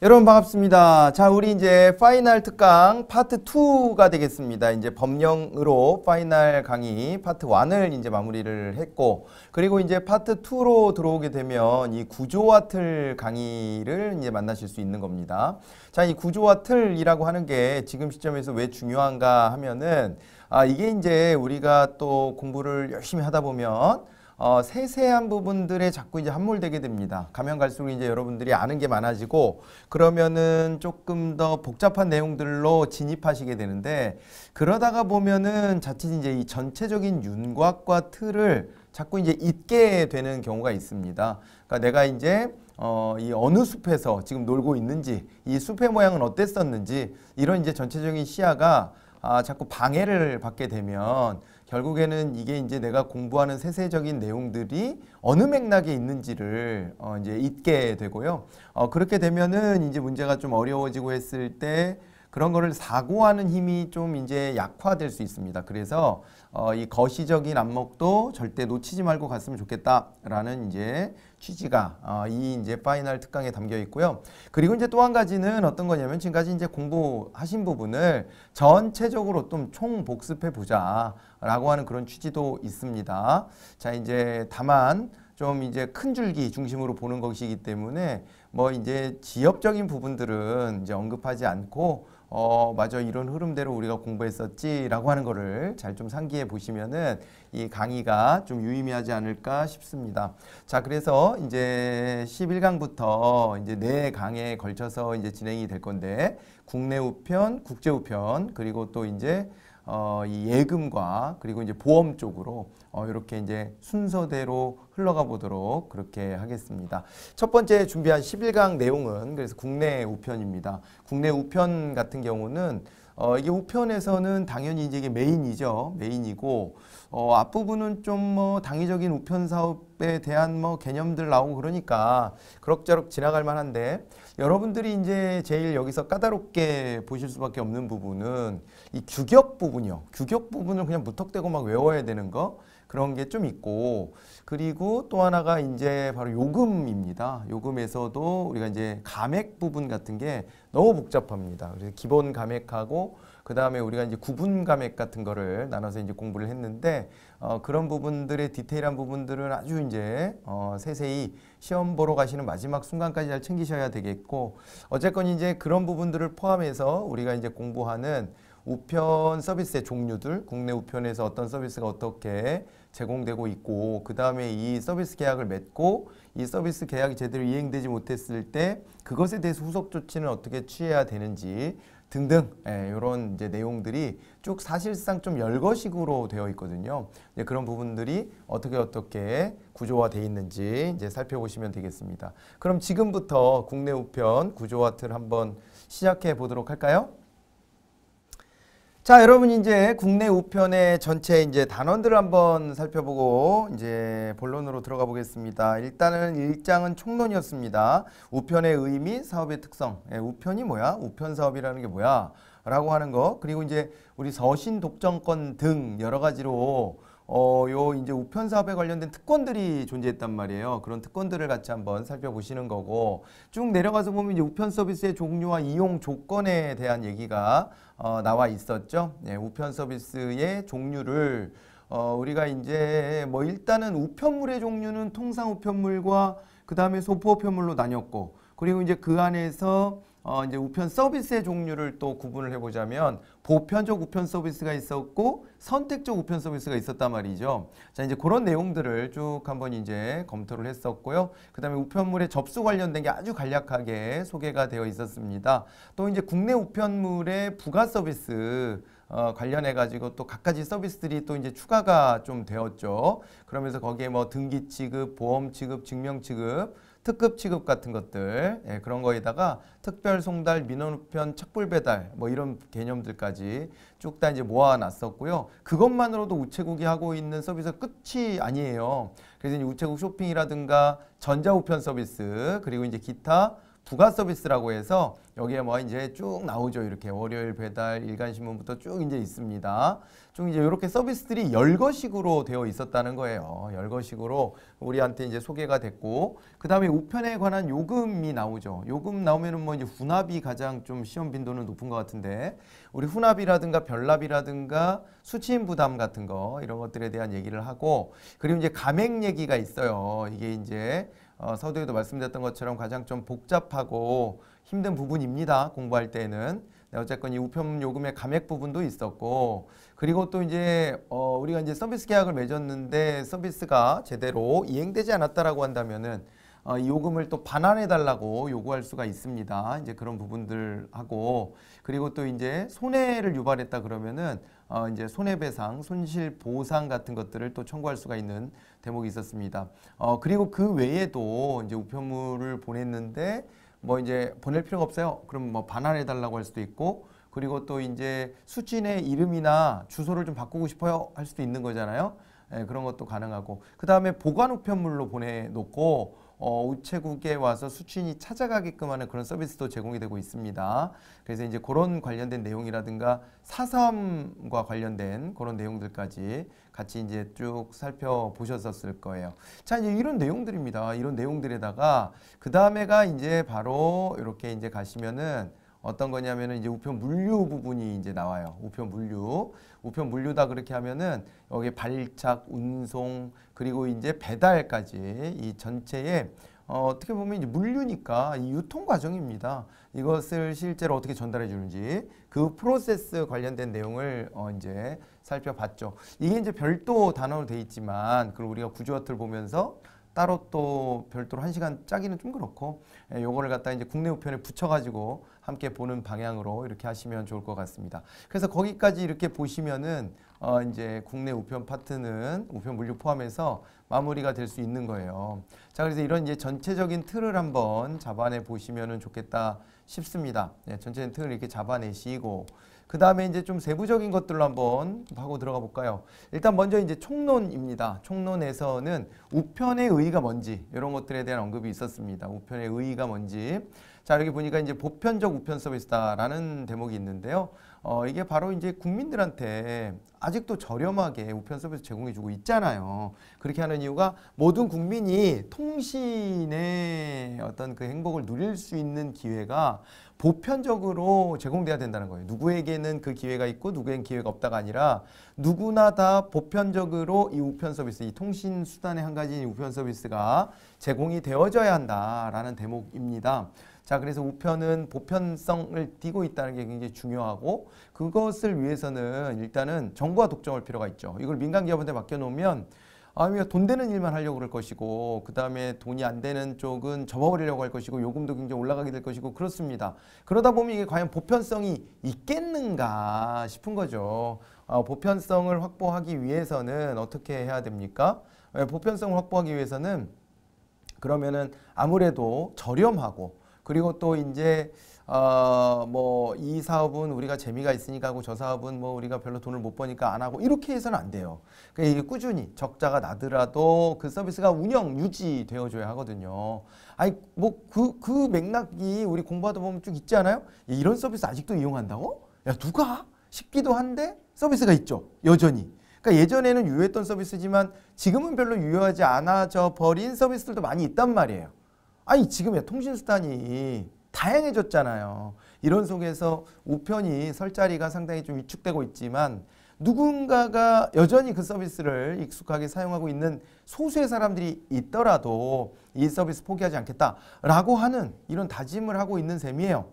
여러분 반갑습니다. 자, 우리 이제 파이널 특강 파트 2가 되겠습니다. 이제 법령으로 파이널 강의 파트 1을 이제 마무리를 했고 그리고 이제 파트 2로 들어오게 되면 이 구조와 틀 강의를 이제 만나실 수 있는 겁니다. 자, 이 구조와 틀이라고 하는 게 지금 시점에서 왜 중요한가 하면은 아, 이게 이제 우리가 또 공부를 열심히 하다 보면 어, 세세한 부분들에 자꾸 이제 함몰되게 됩니다. 가면 갈수록 이제 여러분들이 아는 게 많아지고 그러면은 조금 더 복잡한 내용들로 진입하시게 되는데 그러다가 보면은 자칫 이제 이 전체적인 윤곽과 틀을 자꾸 이제 잊게 되는 경우가 있습니다. 그러니까 내가 이제 어, 이 어느 숲에서 지금 놀고 있는지 이 숲의 모양은 어땠었는지 이런 이제 전체적인 시야가 아, 자꾸 방해를 받게 되면 결국에는 이게 이제 내가 공부하는 세세적인 내용들이 어느 맥락에 있는지를 어 이제 잊게 되고요. 어 그렇게 되면은 이제 문제가 좀 어려워지고 했을 때 그런 거를 사고하는 힘이 좀 이제 약화될 수 있습니다. 그래서 어이 거시적인 안목도 절대 놓치지 말고 갔으면 좋겠다라는 이제 취지가 어, 이 이제 파이널 특강에 담겨 있고요. 그리고 이제 또 한 가지는 어떤 거냐면 지금까지 이제 공부하신 부분을 전체적으로 좀 총 복습해 보자라고 하는 그런 취지도 있습니다. 자 이제 다만 좀 이제 큰 줄기 중심으로 보는 것이기 때문에 뭐 이제 지역적인 부분들은 이제 언급하지 않고 어 맞아 이런 흐름대로 우리가 공부했었지라고 하는 거를 잘 좀 상기해 보시면은 이 강의가 좀 유의미하지 않을까 싶습니다. 자 그래서 이제 11강부터 이제 네 강에 걸쳐서 이제 진행이 될 건데 국내 우편, 국제 우편 그리고 또 이제 어, 이 예금과 그리고 이제 보험 쪽으로 어, 이렇게 이제 순서대로 흘러가 보도록 그렇게 하겠습니다. 첫 번째 준비한 11강 내용은 그래서 국내 우편입니다. 국내 우편 같은 경우는 어, 이게 우편에서는 당연히 이제 이게 메인이죠. 메인이고, 어, 앞부분은 좀 뭐 당위적인 우편 사업에 대한 뭐 개념들 나오고 그러니까 그럭저럭 지나갈 만한데, 여러분들이 이제 제일 여기서 까다롭게 보실 수밖에 없는 부분은 이 규격 부분이요. 규격 부분을 그냥 무턱대고 막 외워야 되는 거 그런 게 좀 있고 그리고 또 하나가 이제 바로 요금입니다. 요금에서도 우리가 이제 감액 부분 같은 게 너무 복잡합니다. 그래서 기본 감액하고 그 다음에 우리가 이제 구분 감액 같은 거를 나눠서 이제 공부를 했는데 어, 그런 부분들의 디테일한 부분들은 아주 이제 어, 세세히 시험 보러 가시는 마지막 순간까지 잘 챙기셔야 되겠고 어쨌건 이제 그런 부분들을 포함해서 우리가 이제 공부하는 우편 서비스의 종류들 국내 우편에서 어떤 서비스가 어떻게 제공되고 있고 그 다음에 이 서비스 계약을 맺고 이 서비스 계약이 제대로 이행되지 못했을 때 그것에 대해서 후속 조치는 어떻게 취해야 되는지 등등 이런 예, 이제 내용들이 쭉 사실상 좀 열거식으로 되어 있거든요. 이제 그런 부분들이 어떻게 어떻게 구조화되어 있는지 이제 살펴보시면 되겠습니다. 그럼 지금부터 국내 우편 구조화틀 한번 시작해 보도록 할까요? 자, 여러분 이제 국내 우편의 전체 이제 단원들을 한번 살펴보고 이제 본론으로 들어가 보겠습니다. 일단은 일장은 총론이었습니다. 우편의 의미, 사업의 특성. 예, 우편이 뭐야? 우편 사업이라는 게 뭐야? 라고 하는 거. 그리고 이제 우리 서신 독점권 등 여러 가지로 어, 요 이제 우편 사업에 관련된 특권들이 존재했단 말이에요. 그런 특권들을 같이 한번 살펴보시는 거고 쭉 내려가서 보면 이제 우편 서비스의 종류와 이용 조건에 대한 얘기가 어, 나와 있었죠. 예, 우편 서비스의 종류를 어, 우리가 이제 뭐 일단은 우편물의 종류는 통상 우편물과 그 다음에 소포 우편물로 나뉘었고 그리고 이제 그 안에서 어, 이제 우편 서비스의 종류를 또 구분을 해보자면 보편적 우편 서비스가 있었고 선택적 우편 서비스가 있었단 말이죠. 자 이제 그런 내용들을 쭉 한번 이제 검토를 했었고요. 그 다음에 우편물의 접수 관련된 게 아주 간략하게 소개가 되어 있었습니다. 또 이제 국내 우편물의 부가 서비스 어, 관련해 가지고 또 갖가지 서비스들이 또 이제 추가가 좀 되었죠. 그러면서 거기에 뭐 등기 취급, 보험 취급, 증명 취급 특급 취급 같은 것들 예, 그런 거에다가 특별 송달 민원우편 착불 배달 뭐 이런 개념들까지 쭉 다 이제 모아놨었고요. 그것만으로도 우체국이 하고 있는 서비스 끝이 아니에요. 그래서 이제 우체국 쇼핑이라든가 전자우편 서비스 그리고 이제 기타 부가 서비스라고 해서 여기에 뭐 이제 쭉 나오죠. 이렇게 월요일 배달 일간신문부터 쭉 이제 있습니다. 쭉 이제 이렇게 서비스들이 열거식으로 되어 있었다는 거예요. 열거식으로 우리한테 이제 소개가 됐고 그 다음에 우편에 관한 요금이 나오죠. 요금 나오면은 뭐 이제 훈합이 가장 좀 시험 빈도는 높은 것 같은데 우리 훈합이라든가 별납이라든가 수취인 부담 같은 거 이런 것들에 대한 얘기를 하고 그리고 이제 감액 얘기가 있어요. 이게 이제 어, 서두에도 말씀드렸던 것처럼 가장 좀 복잡하고 힘든 부분입니다. 공부할 때는. 네, 어쨌건 이 우편 요금의 감액 부분도 있었고 그리고 또 이제 어, 우리가 이제 서비스 계약을 맺었는데 서비스가 제대로 이행되지 않았다라고 한다면은 어, 이 요금을 또 반환해 달라고 요구할 수가 있습니다. 이제 그런 부분들 하고 그리고 또 이제 손해를 유발했다 그러면은 어, 이제 손해배상, 손실보상 같은 것들을 또 청구할 수가 있는 대목이 있었습니다. 어, 그리고 그 외에도 이제 우편물을 보냈는데 뭐 이제 보낼 필요가 없어요. 그럼 뭐 반환해 달라고 할 수도 있고 그리고 또 이제 수진의 이름이나 주소를 좀 바꾸고 싶어요 할 수도 있는 거잖아요. 예, 그런 것도 가능하고 그 다음에 보관 우편물로 보내놓고 어, 우체국에 와서 수취인이 찾아가게끔 하는 그런 서비스도 제공이 되고 있습니다. 그래서 이제 그런 관련된 내용이라든가 사삼과 관련된 그런 내용들까지 같이 이제 쭉 살펴보셨었을 거예요. 자, 이제 이런 내용들입니다. 이런 내용들에다가 그 다음에가 이제 바로 이렇게 이제 가시면은 어떤 거냐면은 이제 우편 물류 부분이 이제 나와요. 우편 물류. 우편 물류다 그렇게 하면은 여기 발착, 운송, 그리고 이제 배달까지 이 전체에 어, 어떻게 보면 이제 물류니까 이 유통 과정입니다. 이것을 실제로 어떻게 전달해 주는지 그 프로세스 관련된 내용을 어, 이제 살펴봤죠. 이게 이제 별도 단어로 돼 있지만 그리고 우리가 구조화틀 보면서 따로 또 별도로 한 시간 짜기는 좀 그렇고 예, 요거를 갖다 이제 국내 우편에 붙여가지고 함께 보는 방향으로 이렇게 하시면 좋을 것 같습니다. 그래서 거기까지 이렇게 보시면은 어 이제 국내 우편 파트는 우편 물류 포함해서 마무리가 될 수 있는 거예요. 자 그래서 이런 이제 전체적인 틀을 한번 잡아내 보시면은 좋겠다 싶습니다. 네, 전체적인 틀을 이렇게 잡아내시고 그 다음에 이제 좀 세부적인 것들로 한번 하고 들어가 볼까요? 일단 먼저 이제 총론입니다. 총론에서는 우편의 의의가 뭔지 이런 것들에 대한 언급이 있었습니다. 우편의 의의가 뭔지. 자 여기 보니까 이제 보편적 우편 서비스다라는 대목이 있는데요. 어, 이게 바로 이제 국민들한테 아직도 저렴하게 우편 서비스 제공해주고 있잖아요. 그렇게 하는 이유가 모든 국민이 통신의 어떤 그 행복을 누릴 수 있는 기회가 보편적으로 제공돼야 된다는 거예요. 누구에게는 그 기회가 있고 누구에게는 기회가 없다가 아니라 누구나 다 보편적으로 이 우편 서비스, 이 통신 수단의 한 가지인 우편 서비스가 제공이 되어져야 한다라는 대목입니다. 자, 그래서 우편은 보편성을 띠고 있다는 게 굉장히 중요하고 그것을 위해서는 일단은 정부가 독점할 필요가 있죠. 이걸 민간 기업한테 맡겨 놓으면 아니면 그러니까 돈 되는 일만 하려고 그럴 것이고 그다음에 돈이 안 되는 쪽은 접어버리려고 할 것이고 요금도 굉장히 올라가게 될 것이고 그렇습니다. 그러다 보면 이게 과연 보편성이 있겠는가 싶은 거죠. 어, 보편성을 확보하기 위해서는 어떻게 해야 됩니까? 네, 보편성을 확보하기 위해서는 그러면은 아무래도 저렴하고 그리고 또 이제 어, 뭐이 사업은 우리가 재미가 있으니까 하고 저 사업은 뭐 우리가 별로 돈을 못 버니까 안 하고 이렇게 해서는 안 돼요. 그러니까 이게 꾸준히 적자가 나더라도 그 서비스가 운영 유지되어 줘야 하거든요. 아니 뭐 그그 그 맥락이 우리 공부하다 보면 쭉 있지 않아요? 이런 서비스 아직도 이용한다고? 야 누가? 싶기도 한데 서비스가 있죠. 여전히. 그러니까 예전에는 유효했던 서비스지만 지금은 별로 유효하지 않아져 버린 서비스들도 많이 있단 말이에요. 아니 지금 야 통신수단이 다양해졌잖아요. 이런 속에서 우편이 설 자리가 상당히 좀 위축되고 있지만 누군가가 여전히 그 서비스를 익숙하게 사용하고 있는 소수의 사람들이 있더라도 이 서비스 포기하지 않겠다라고 하는 이런 다짐을 하고 있는 셈이에요.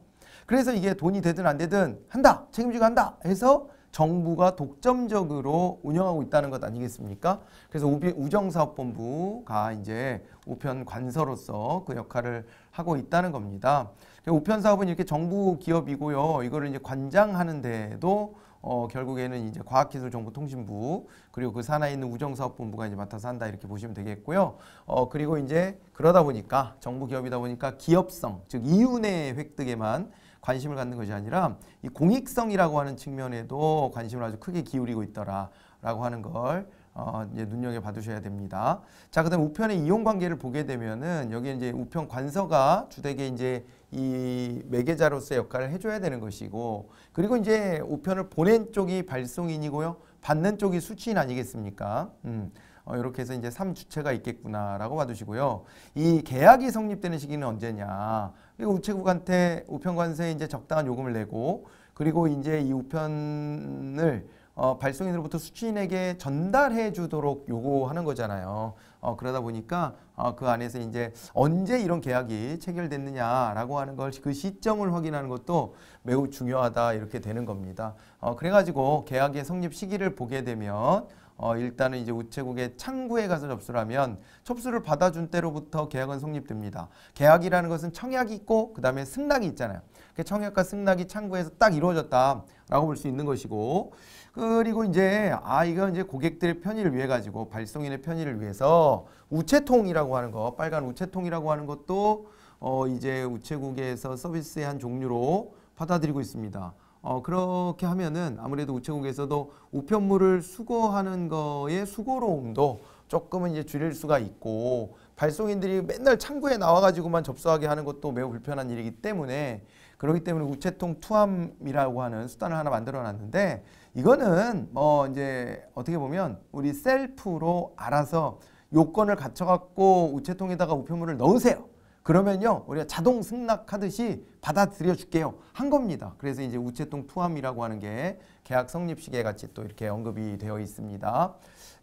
그래서 이게 돈이 되든 안 되든 한다 책임지고 한다 해서 정부가 독점적으로 운영하고 있다는 것 아니겠습니까? 그래서 우정사업본부가 이제 우편 관서로서 그 역할을 하고 있다는 겁니다. 우편 사업은 이렇게 정부 기업이고요. 이거를 이제 관장하는 데도 어, 결국에는 이제 과학기술정보통신부 그리고 그 산하에 있는 우정사업본부가 이제 맡아서 한다 이렇게 보시면 되겠고요. 어, 그리고 이제 그러다 보니까 정부 기업이다 보니까 기업성 즉 이윤의 획득에만 관심을 갖는 것이 아니라 이 공익성이라고 하는 측면에도 관심을 아주 크게 기울이고 있더라라고 하는 걸 어, 이제 눈여겨 봐두셔야 됩니다. 자, 그다음 우편의 이용 관계를 보게 되면은 여기 이제 우편 관서가 주택에 이제 이 매개자로서 의 역할을 해줘야 되는 것이고, 그리고 이제 우편을 보낸 쪽이 발송인이고요, 받는 쪽이 수취인 아니겠습니까? 음. 어, 이렇게 해서 이제 3주체가 있겠구나라고 봐두시고요. 이 계약이 성립되는 시기는 언제냐. 그리고 우체국한테 우편관세에 이제 적당한 요금을 내고 그리고 이제 이 우편을 어, 발송인으로부터 수취인에게 전달해 주도록 요구하는 거잖아요. 어, 그러다 보니까 어, 그 안에서 이제 언제 이런 계약이 체결됐느냐라고 하는 걸 그 시점을 확인하는 것도 매우 중요하다 이렇게 되는 겁니다. 어, 그래가지고 계약의 성립 시기를 보게 되면 어, 일단은 이제 우체국의 창구에 가서 접수를 하면 접수를 받아준 때로부터 계약은 성립됩니다. 계약이라는 것은 청약이 있고 그 다음에 승낙이 있잖아요. 그 청약과 승낙이 창구에서 딱 이루어졌다. 라고 볼 수 있는 것이고 그리고 이제 아이가 이제 고객들의 편의를 위해 가지고 발송인의 편의를 위해서 우체통이라고 하는 거 빨간 우체통이라고 하는 것도 어 이제 우체국에서 서비스의 한 종류로 받아들이고 있습니다. 어 그렇게 하면은 아무래도 우체국에서도 우편물을 수거하는 거에 수고로움도 조금은 이제 줄일 수가 있고 발송인들이 맨날 창구에 나와가지고만 접수하게 하는 것도 매우 불편한 일이기 때문에 그렇기 때문에 우체통 투함이라고 하는 수단을 하나 만들어 놨는데 이거는 뭐 이제 어떻게 보면 우리 셀프로 알아서 요건을 갖춰갖고 우체통에다가 우편물을 넣으세요. 그러면요 우리가 자동 승낙하듯이 받아들여 줄게요 한 겁니다 그래서 이제 우체통 투함이라고 하는 게 계약 성립 시기에 같이 또 이렇게 언급이 되어 있습니다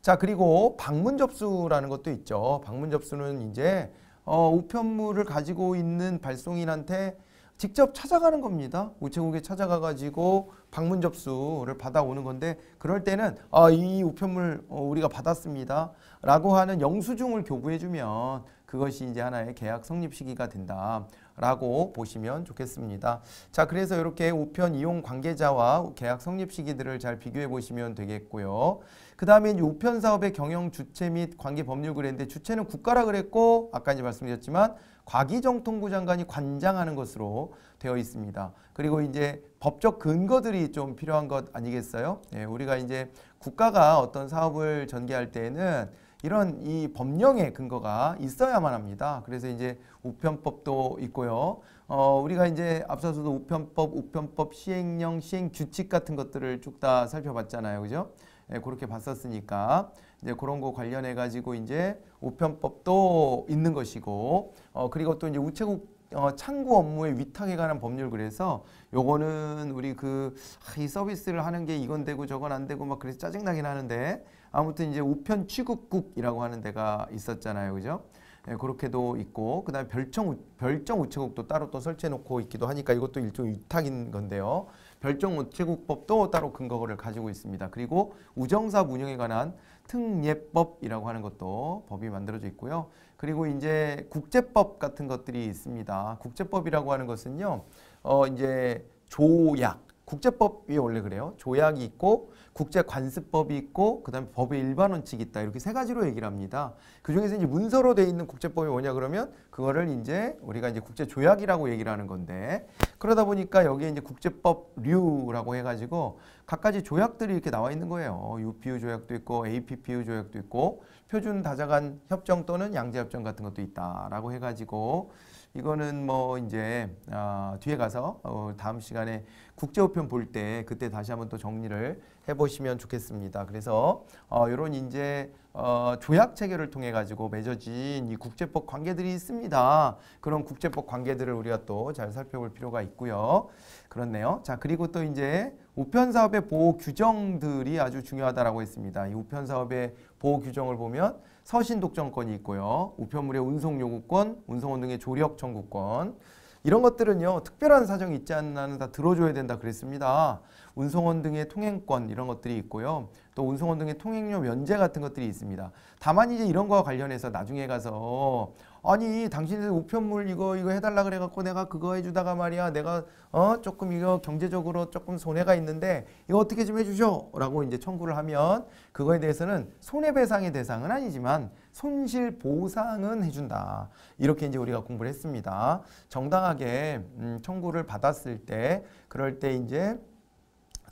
자 그리고 방문 접수라는 것도 있죠 방문 접수는 이제 어, 우편물을 가지고 있는 발송인한테 직접 찾아가는 겁니다. 우체국에 찾아가 가지고 방문 접수를 받아오는 건데 그럴 때는 아, 이 우편물 어, 우리가 받았습니다. 라고 하는 영수증을 교부해 주면 그것이 이제 하나의 계약 성립 시기가 된다. 라고 보시면 좋겠습니다. 자, 그래서 이렇게 우편 이용 관계자와 계약 성립 시기들을 잘 비교해 보시면 되겠고요. 그 다음에 우편 사업의 경영 주체 및 관계 법률 그랬는데 주체는 국가라 그랬고 아까 이제 말씀드렸지만 과기정통부 장관이 관장하는 것으로 되어 있습니다. 그리고 이제 법적 근거들이 좀 필요한 것 아니겠어요? 예, 우리가 이제 국가가 어떤 사업을 전개할 때에는 이런 이 법령의 근거가 있어야만 합니다. 그래서 이제 우편법도 있고요. 어, 우리가 이제 앞서서도 우편법, 우편법 시행령, 시행 규칙 같은 것들을 쭉 다 살펴봤잖아요. 그죠? 렇 예, 그렇게 봤었으니까 이제 그런 거 관련해 가지고 이제 우편법도 있는 것이고 어 그리고 또 이제 우체국 어, 창구 업무의 위탁에 관한 법률 그래서 요거는 우리 그이 아, 서비스를 하는 게 이건 되고 저건 안 되고 막 그래서 짜증나긴 하는데 아무튼 이제 우편 취급국이라고 하는 데가 있었잖아요. 그죠? 예, 그렇게도 있고 그다음에 별청 별정 우체국도 따로 또 설치해 놓고 있기도 하니까 이것도 일종의 위탁인 건데요. 별종 우체국법도 따로 근거를 가지고 있습니다. 그리고 우정사 운영에 관한 특례법이라고 하는 것도 법이 만들어져 있고요. 그리고 이제 국제법 같은 것들이 있습니다. 국제법이라고 하는 것은요. 어 이제 조약 국제법이 원래 그래요. 조약이 있고 국제관습법이 있고 그다음에 법의 일반 원칙이 있다. 이렇게 세 가지로 얘기를 합니다. 그중에서 이제 문서로 돼 있는 국제법이 뭐냐 그러면 그거를 이제 우리가 이제 국제 조약이라고 얘기를 하는 건데 그러다 보니까 여기에 이제 국제법류라고 해 가지고 각가지 조약들이 이렇게 나와 있는 거예요. UPU 조약도 있고 APPU 조약도 있고 표준 다자간 협정 또는 양자 협정 같은 것도 있다라고 해 가지고 이거는 뭐 이제 어, 뒤에 가서 어, 다음 시간에 국제우편 볼 때 그때 다시 한번 또 정리를 해보시면 좋겠습니다. 그래서 어, 이런 이제 어, 조약 체결을 통해 가지고 맺어진 이 국제법 관계들이 있습니다. 그런 국제법 관계들을 우리가 또 잘 살펴볼 필요가 있고요. 그렇네요. 자 그리고 또 이제 우편 사업의 보호 규정들이 아주 중요하다라고 했습니다. 이 우편 사업의 보호 규정을 보면 서신 독점권이 있고요. 우편물의 운송 요구권, 운송원 등의 조력 청구권, 이런 것들은요 특별한 사정이 있지 않나는 다 들어줘야 된다 그랬습니다. 운송원 등의 통행권 이런 것들이 있고요. 또 운송원 등의 통행료 면제 같은 것들이 있습니다. 다만 이제 이런 거와 관련해서 나중에 가서 아니 당신들 우편물 이거 이거 해달라 그래갖고 내가 그거 해주다가 말이야 내가 어 조금 이거 경제적으로 조금 손해가 있는데 이거 어떻게 좀 해주셔라고 이제 청구를 하면 그거에 대해서는 손해배상의 대상은 아니지만 손실 보상은 해준다. 이렇게 이제 우리가 공부를 했습니다. 정당하게 음, 청구를 받았을 때 그럴 때 이제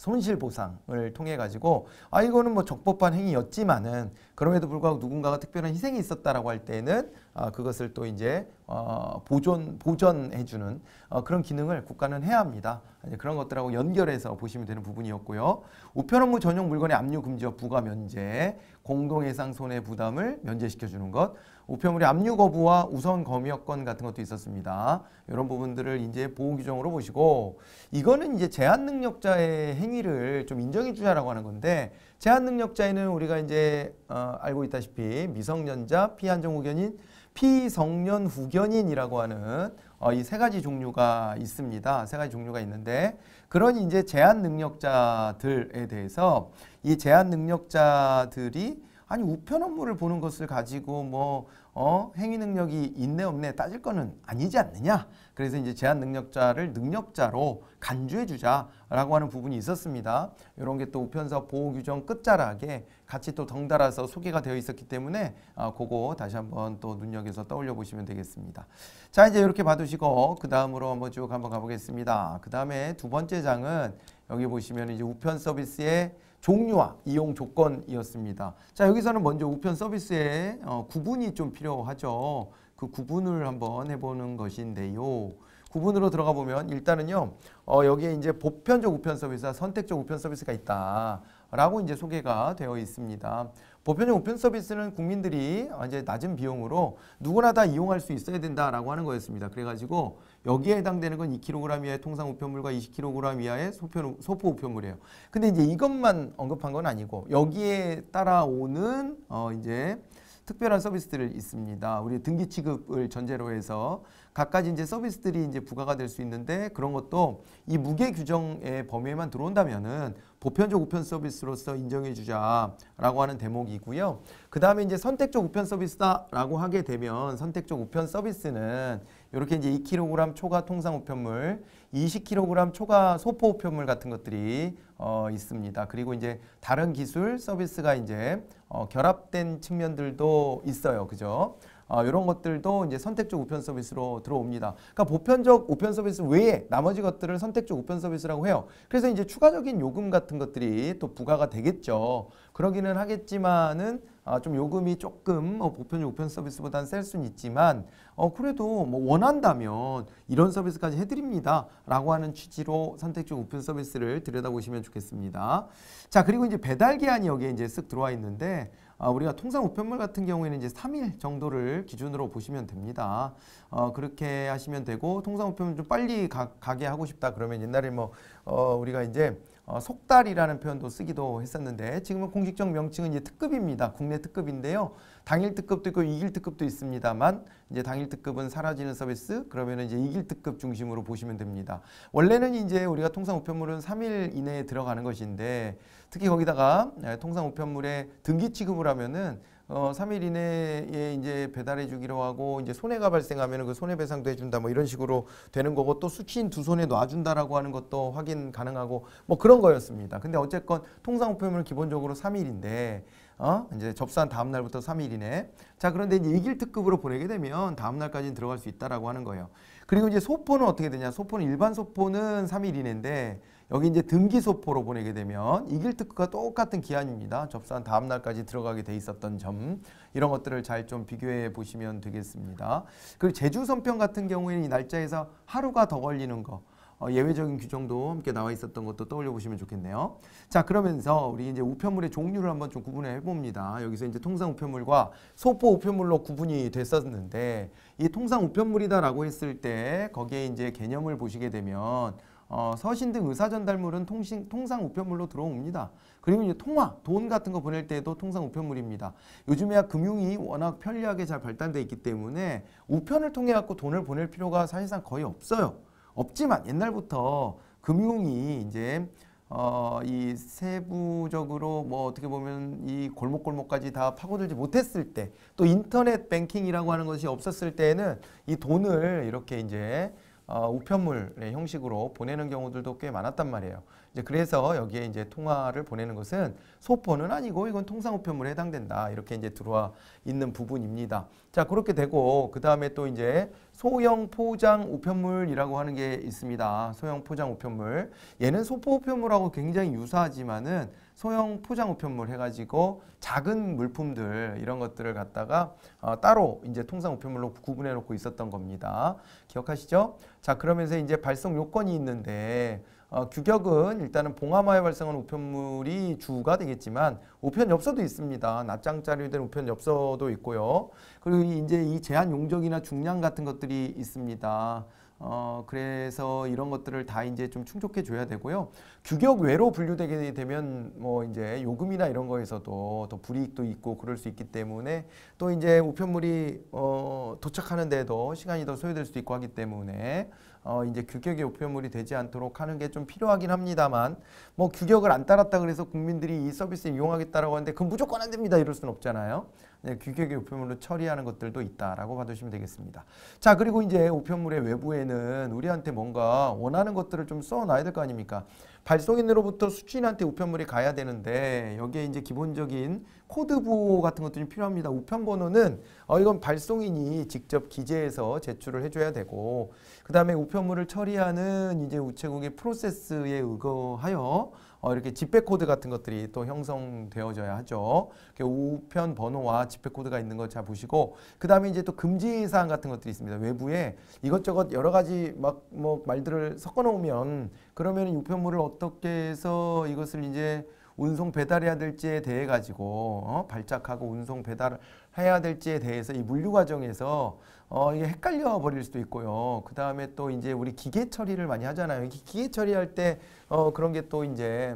손실 보상을 통해 가지고 아 이거는 뭐 적법한 행위였지만은 그럼에도 불구하고 누군가가 특별한 희생이 있었다라고 할 때는 아, 그것을 또 이제 어, 보존 보전해주는 어, 그런 기능을 국가는 해야 합니다. 이제 그런 것들하고 연결해서 보시면 되는 부분이었고요. 우편업무 전용 물건의 압류 금지와 부가 면제, 공동예상 손해 부담을 면제시켜주는 것. 우편물의 압류 거부와 우선 검역권 같은 것도 있었습니다. 이런 부분들을 이제 보호 규정으로 보시고 이거는 이제 제한 능력자의 행위를 좀 인정해 주자라고 하는 건데 제한 능력자에는 우리가 이제 어, 알고 있다시피 미성년자, 피한정 후견인, 피성년 후견인이라고 하는 어, 이세 가지 종류가 있습니다. 세 가지 종류가 있는데 그런 이제 제한 능력자들에 대해서 이 제한 능력자들이 아니 우편 업무를 보는 것을 가지고 뭐 어, 행위 능력이 있네 없네 따질 거는 아니지 않느냐. 그래서 이제 제한 능력자를 능력자로 간주해 주자라고 하는 부분이 있었습니다. 이런 게 또 우편사 보호 규정 끝자락에 같이 또 덩달아서 소개가 되어 있었기 때문에 아, 그거 다시 한번 또 눈여겨서 떠올려 보시면 되겠습니다. 자 이제 이렇게 봐두시고 그 다음으로 한번 쭉 한번 가보겠습니다. 그 다음에 두 번째 장은 여기 보시면 이제 우편 서비스의 종류와 이용 조건이었습니다. 자 여기서는 먼저 우편 서비스의 어, 구분이 좀 필요하죠. 그 구분을 한번 해보는 것인데요. 구분으로 들어가 보면 일단은요. 어, 여기에 이제 보편적 우편 서비스와 선택적 우편 서비스가 있다라고 이제 소개가 되어 있습니다. 보편적 우편 서비스는 국민들이 이제 낮은 비용으로 누구나 다 이용할 수 있어야 된다라고 하는 거였습니다. 그래가지고 여기에 해당되는 건 2kg 이하의 통상 우편물과 20kg 이하의 소표, 소포 우편물이에요. 근데 이제 이것만 언급한 건 아니고 여기에 따라오는 어 이제 특별한 서비스들을 있습니다. 우리 등기 취급을 전제로 해서 각가지 이제 서비스들이 이제 부과가 될 수 있는데 그런 것도 이 무게 규정의 범위에만 들어온다면은 보편적 우편 서비스로서 인정해 주자라고 하는 대목이고요. 그 다음에 이제 선택적 우편 서비스다라고 하게 되면 선택적 우편 서비스는 이렇게 이제 2kg 초과 통상 우편물, 20kg 초과 소포 우편물 같은 것들이 어, 있습니다. 그리고 이제 다른 기술 서비스가 이제 어, 결합된 측면들도 있어요. 그죠? 어, 이런 것들도 이제 선택적 우편 서비스로 들어옵니다. 그러니까 보편적 우편 서비스 외에 나머지 것들을 선택적 우편 서비스라고 해요. 그래서 이제 추가적인 요금 같은 것들이 또 부과가 되겠죠. 그러기는 하겠지만은 아, 좀 요금이 조금 어, 보편적 우편 서비스보다는 셀 수는 있지만 어, 그래도 뭐 원한다면 이런 서비스까지 해드립니다. 라고 하는 취지로 선택적 우편 서비스를 들여다보시면 좋겠습니다. 자 그리고 이제 배달 기한이 여기에 이제 쓱 들어와 있는데 아, 우리가 통상 우편물 같은 경우에는 이제 3일 정도를 기준으로 보시면 됩니다. 어, 그렇게 하시면 되고 통상 우편은 좀 빨리 가, 게 하고 싶다 그러면 옛날에 뭐 어, 우리가 이제 어, 속달이라는 표현도 쓰기도 했었는데 지금은 공식적 명칭은 이제 특급입니다. 국내 특급인데요. 당일 특급도 있고 이길 특급도 있습니다만 이제 당일 특급은 사라지는 서비스 그러면 이제 이길 특급 중심으로 보시면 됩니다. 원래는 이제 우리가 통상 우편물은 3일 이내에 들어가는 것인데 특히 거기다가 예, 통상 우편물에 등기 취급을 하면은 어, 3일 이내에 이제 배달해 주기로 하고 이제 손해가 발생하면 그 손해배상도 해준다 뭐 이런 식으로 되는 거고 또 수취인 두 손에 놔준다라고 하는 것도 확인 가능하고 뭐 그런 거였습니다. 근데 어쨌건 통상 우편물 기본적으로 3일인데 어? 이제 접수한 다음 날부터 3일 이내. 자, 그런데 이제 일 특급으로 보내게 되면 다음 날까지는 들어갈 수 있다라고 하는 거예요. 그리고 이제 소포는 어떻게 되냐? 소포는 일반 소포는 3일 이내인데 여기 이제 등기소포로 보내게 되면 이길특허가 똑같은 기한입니다. 접수한 다음 날까지 들어가게 돼 있었던 점 이런 것들을 잘 좀 비교해 보시면 되겠습니다. 그리고 제주선편 같은 경우에는 이 날짜에서 하루가 더 걸리는 거 어, 예외적인 규정도 함께 나와 있었던 것도 떠올려 보시면 좋겠네요. 자, 그러면서 우리 이제 우편물의 종류를 한번 좀구분 해봅니다. 여기서 이제 통상 우편물과 소포 우편물로 구분이 됐었는데 이 통상 우편물이다라고 했을 때 거기에 이제 개념을 보시게 되면 어, 서신 등 의사 전달물은 통신, 통상 우편물로 들어옵니다. 그리고 이제 통화, 돈 같은 거 보낼 때도 통상 우편물입니다. 요즘에야 금융이 워낙 편리하게 잘 발달돼 있기 때문에 우편을 통해 갖고 돈을 보낼 필요가 사실상 거의 없어요. 없지만 옛날부터 금융이 이제 어, 이 세부적으로 뭐 어떻게 보면 이 골목골목까지 다 파고들지 못했을 때 또 인터넷 뱅킹이라고 하는 것이 없었을 때는이 돈을 이렇게 이제 어, 우편물의 형식으로 보내는 경우들도 꽤 많았단 말이에요. 이제 그래서 여기에 이제 통화를 보내는 것은 소포는 아니고 이건 통상우편물에 해당된다. 이렇게 이제 들어와 있는 부분입니다. 자, 그렇게 되고 그 다음에 또 이제 소형 포장 우편물이라고 하는 게 있습니다. 소형 포장 우편물. 얘는 소포 우편물하고 굉장히 유사하지만은 소형 포장 우편물 해가지고 작은 물품들 이런 것들을 갖다가 어, 따로 이제 통상 우편물로 구분해 놓고 있었던 겁니다. 기억하시죠? 자, 그러면서 이제 발송 요건이 있는데 어, 규격은 일단은 봉하마에 발생한 우편물이 주가 되겠지만 우편 엽서도 있습니다. 낮장자료에 대한 우편 엽서도 있고요. 그리고 이제 이 제한 용적이나 중량 같은 것들이 있습니다. 어, 그래서 이런 것들을 다 이제 좀 충족해 줘야 되고요. 규격 외로 분류되게 되면 뭐 이제 요금이나 이런 거에서도 더 불이익도 있고 그럴 수 있기 때문에 또 이제 우편물이 어, 도착하는데도 시간이 더 소요될 수도 있고 하기 때문에 어, 이제 규격의 우편물이 되지 않도록 하는 게 좀 필요하긴 합니다만 뭐 규격을 안 따랐다 그래서 국민들이 이 서비스를 이용하겠다라고 하는데 그건 무조건 안 됩니다 이럴 수는 없잖아요. 네, 규격의 우편물로 처리하는 것들도 있다라고 봐두시면 되겠습니다. 자 그리고 이제 우편물의 외부에는 우리한테 뭔가 원하는 것들을 좀 써놔야 될 거 아닙니까? 발송인으로부터 수취인한테 우편물이 가야 되는데 여기에 이제 기본적인 코드 보호 같은 것도 좀 필요합니다. 우편 번호는 어 이건 발송인이 직접 기재해서 제출을 해줘야 되고 그 다음에 우편물을 처리하는 이제 우체국의 프로세스에 의거하여 어, 이렇게 집회 코드 같은 것들이 또 형성되어져야 하죠. 우편 번호와 집회 코드가 있는 걸잘 보시고 그 다음에 이제 또 금지 사항 같은 것들이 있습니다. 외부에 이것저것 여러 가지 막 뭐 말들을 섞어 놓으면 그러면 우편물을 어떻게 해서 이것을 이제 운송 배달해야 될지에 대해 가지고 어? 발작하고 운송 배달 해야 될지에 대해서 이 물류 과정에서 어, 이게 헷갈려 버릴 수도 있고요. 그 다음에 또 이제 우리 기계 처리를 많이 하잖아요. 기계 처리할 때 어, 그런 게 또 이제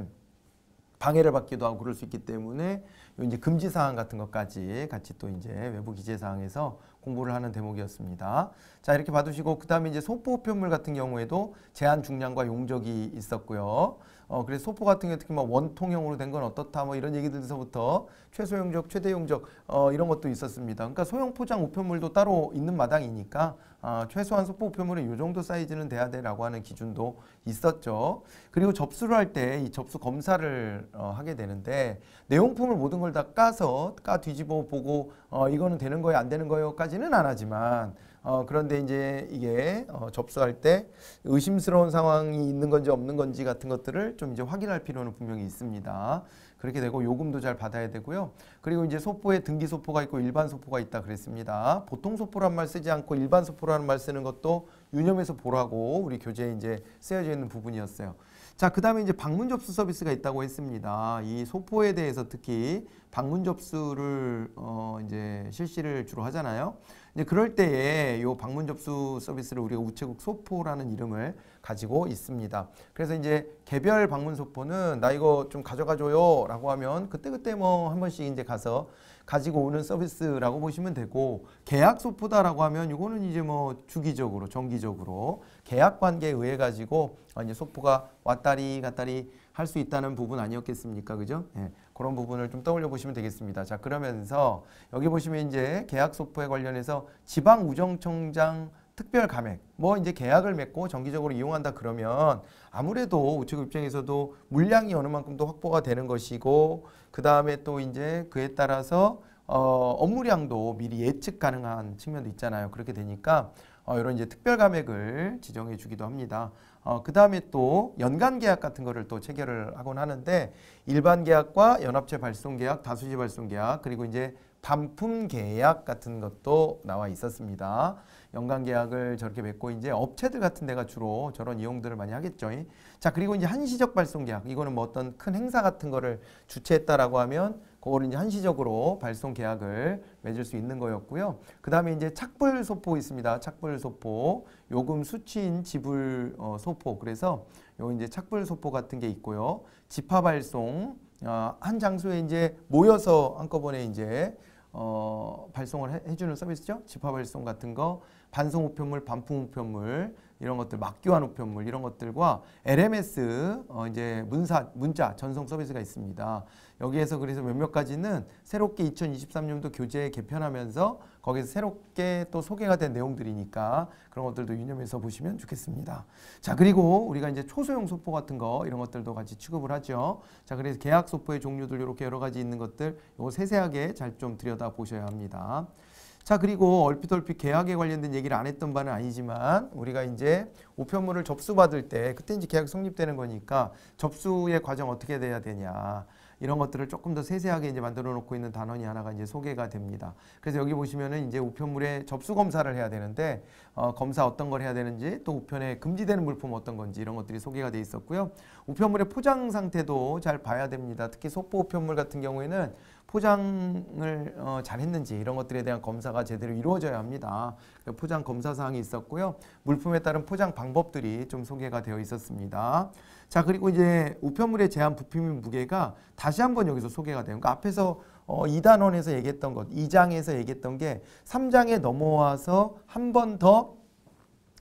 방해를 받기도 하고 그럴 수 있기 때문에 이제 금지 사항 같은 것까지 같이 또 이제 외부 기재 사항에서 공부를 하는 대목이었습니다. 자 이렇게 봐두시고 그 다음에 이제 소포 표물 같은 경우에도 제한 중량과 용적이 있었고요. 어, 그래서 소포 같은 경우 특히 뭐 원통형으로 된 건 어떻다 뭐 이런 얘기들에서부터 최소용적, 최대용적 어, 이런 것도 있었습니다. 그러니까 소형 포장 우편물도 따로 있는 마당이니까 어, 최소한 속보 표물은이 정도 사이즈는 돼야 돼라고 하는 기준도 있었죠. 그리고 접수를 할 때 이 접수 검사를 어, 하게 되는데 내용품을 모든 걸 다 까서 까 뒤집어 보고 어, 이거는 되는 거예요 안 되는 거예요까지는 안 하지만 어, 그런데 이제 이게 어, 접수할 때 의심스러운 상황이 있는 건지 없는 건지 같은 것들을 좀 이제 확인할 필요는 분명히 있습니다. 그렇게 되고 요금도 잘 받아야 되고요. 그리고 이제 소포에 등기 소포가 있고 일반 소포가 있다 그랬습니다. 보통 소포란 말 쓰지 않고 일반 소포라는 말 쓰는 것도 유념해서 보라고 우리 교재에 이제 쓰여져 있는 부분이었어요. 자, 그 다음에 이제 방문 접수 서비스가 있다고 했습니다. 이 소포에 대해서 특히 방문 접수를 어 이제 실시를 주로 하잖아요. 이제 그럴 때에 요 방문 접수 서비스를 우리가 우체국 소포라는 이름을 가지고 있습니다. 그래서 이제 개별 방문 소포는 나 이거 좀 가져가 줘요라고 하면 그때그때 뭐 한 번씩 이제 가서 가지고 오는 서비스라고 보시면 되고 계약 소포다라고 하면 이거는 이제 뭐 주기적으로 정기적으로 계약 관계에 의해 가지고 어, 이제 소포가 왔다리 갔다리 할 수 있다는 부분 아니었겠습니까? 그죠? 예. 그런 부분을 좀 떠올려 보시면 되겠습니다. 자, 그러면서 여기 보시면 이제 계약 소포에 관련해서 지방 우정청장 특별 감액 뭐 이제 계약을 맺고 정기적으로 이용한다 그러면 아무래도 우측 입장에서도 물량이 어느 만큼 도 확보가 되는 것이고 그 다음에 또 이제 그에 따라서 어, 업무량도 미리 예측 가능한 측면도 있잖아요. 그렇게 되니까 어, 이런 이제 특별 감액을 지정해 주기도 합니다. 어, 그 다음에 또 연간 계약 같은 거를 또 체결을 하곤 하는데 일반 계약과 연합체 발송 계약, 다수지 발송 계약 그리고 이제 반품 계약 같은 것도 나와 있었습니다. 연간 계약을 저렇게 맺고 이제 업체들 같은 데가 주로 저런 이용들을 많이 하겠죠. 자 그리고 이제 한시적 발송 계약 이거는 뭐 어떤 큰 행사 같은 거를 주최했다라고 하면 그걸 거 이제 한시적으로 발송 계약을 맺을 수 있는 거였고요. 그 다음에 이제 착불 소포 있습니다. 착불 소포, 요금 수취인 지불 어, 소포. 그래서 요 이제 착불 소포 같은 게 있고요. 집합 발송, 어, 한 장소에 이제 모여서 한꺼번에 이제 어, 발송을 해, 주는 서비스죠. 집합 발송 같은 거, 반송 우편물, 반품 우편물, 이런 것들 막교환 우편물 이런 것들과 LMS 어 이제 문사 문자 전송 서비스가 있습니다. 여기에서 그래서 몇몇 가지는 새롭게 2023년도 교재 개편하면서 거기서 새롭게 또 소개가 된 내용들이니까 그런 것들도 유념해서 보시면 좋겠습니다. 자 그리고 우리가 이제 초소형 소포 같은 거 이런 것들도 같이 취급을 하죠. 자 그래서 계약 소포의 종류들 이렇게 여러 가지 있는 것들 요거 세세하게 잘 좀 들여다 보셔야 합니다. 자 그리고 얼핏얼핏 계약에 관련된 얘기를 안 했던 바는 아니지만 우리가 이제 우편물을 접수받을 때 그때 이제 계약 성립되는 거니까 접수의 과정 어떻게 돼야 되냐 이런 것들을 조금 더 세세하게 이제 만들어 놓고 있는 단원이 하나가 이제 소개가 됩니다. 그래서 여기 보시면은 이제 우편물에 접수 검사를 해야 되는데 어, 검사 어떤 걸 해야 되는지 또 우편에 금지되는 물품 어떤 건지 이런 것들이 소개가 돼 있었고요. 우편물의 포장 상태도 잘 봐야 됩니다. 특히 속보 우편물 같은 경우에는 포장을 어, 잘 했는지 이런 것들에 대한 검사가 제대로 이루어져야 합니다. 포장 검사 사항이 있었고요. 물품에 따른 포장 방법들이 좀 소개가 되어 있었습니다. 자 그리고 이제 우편물의 제한 부피 및 무게가 다시 한번 여기서 소개가 돼요. 그러니까 앞에서 어, 2단원에서 얘기했던 것, 2장에서 얘기했던 게 3장에 넘어와서 한번더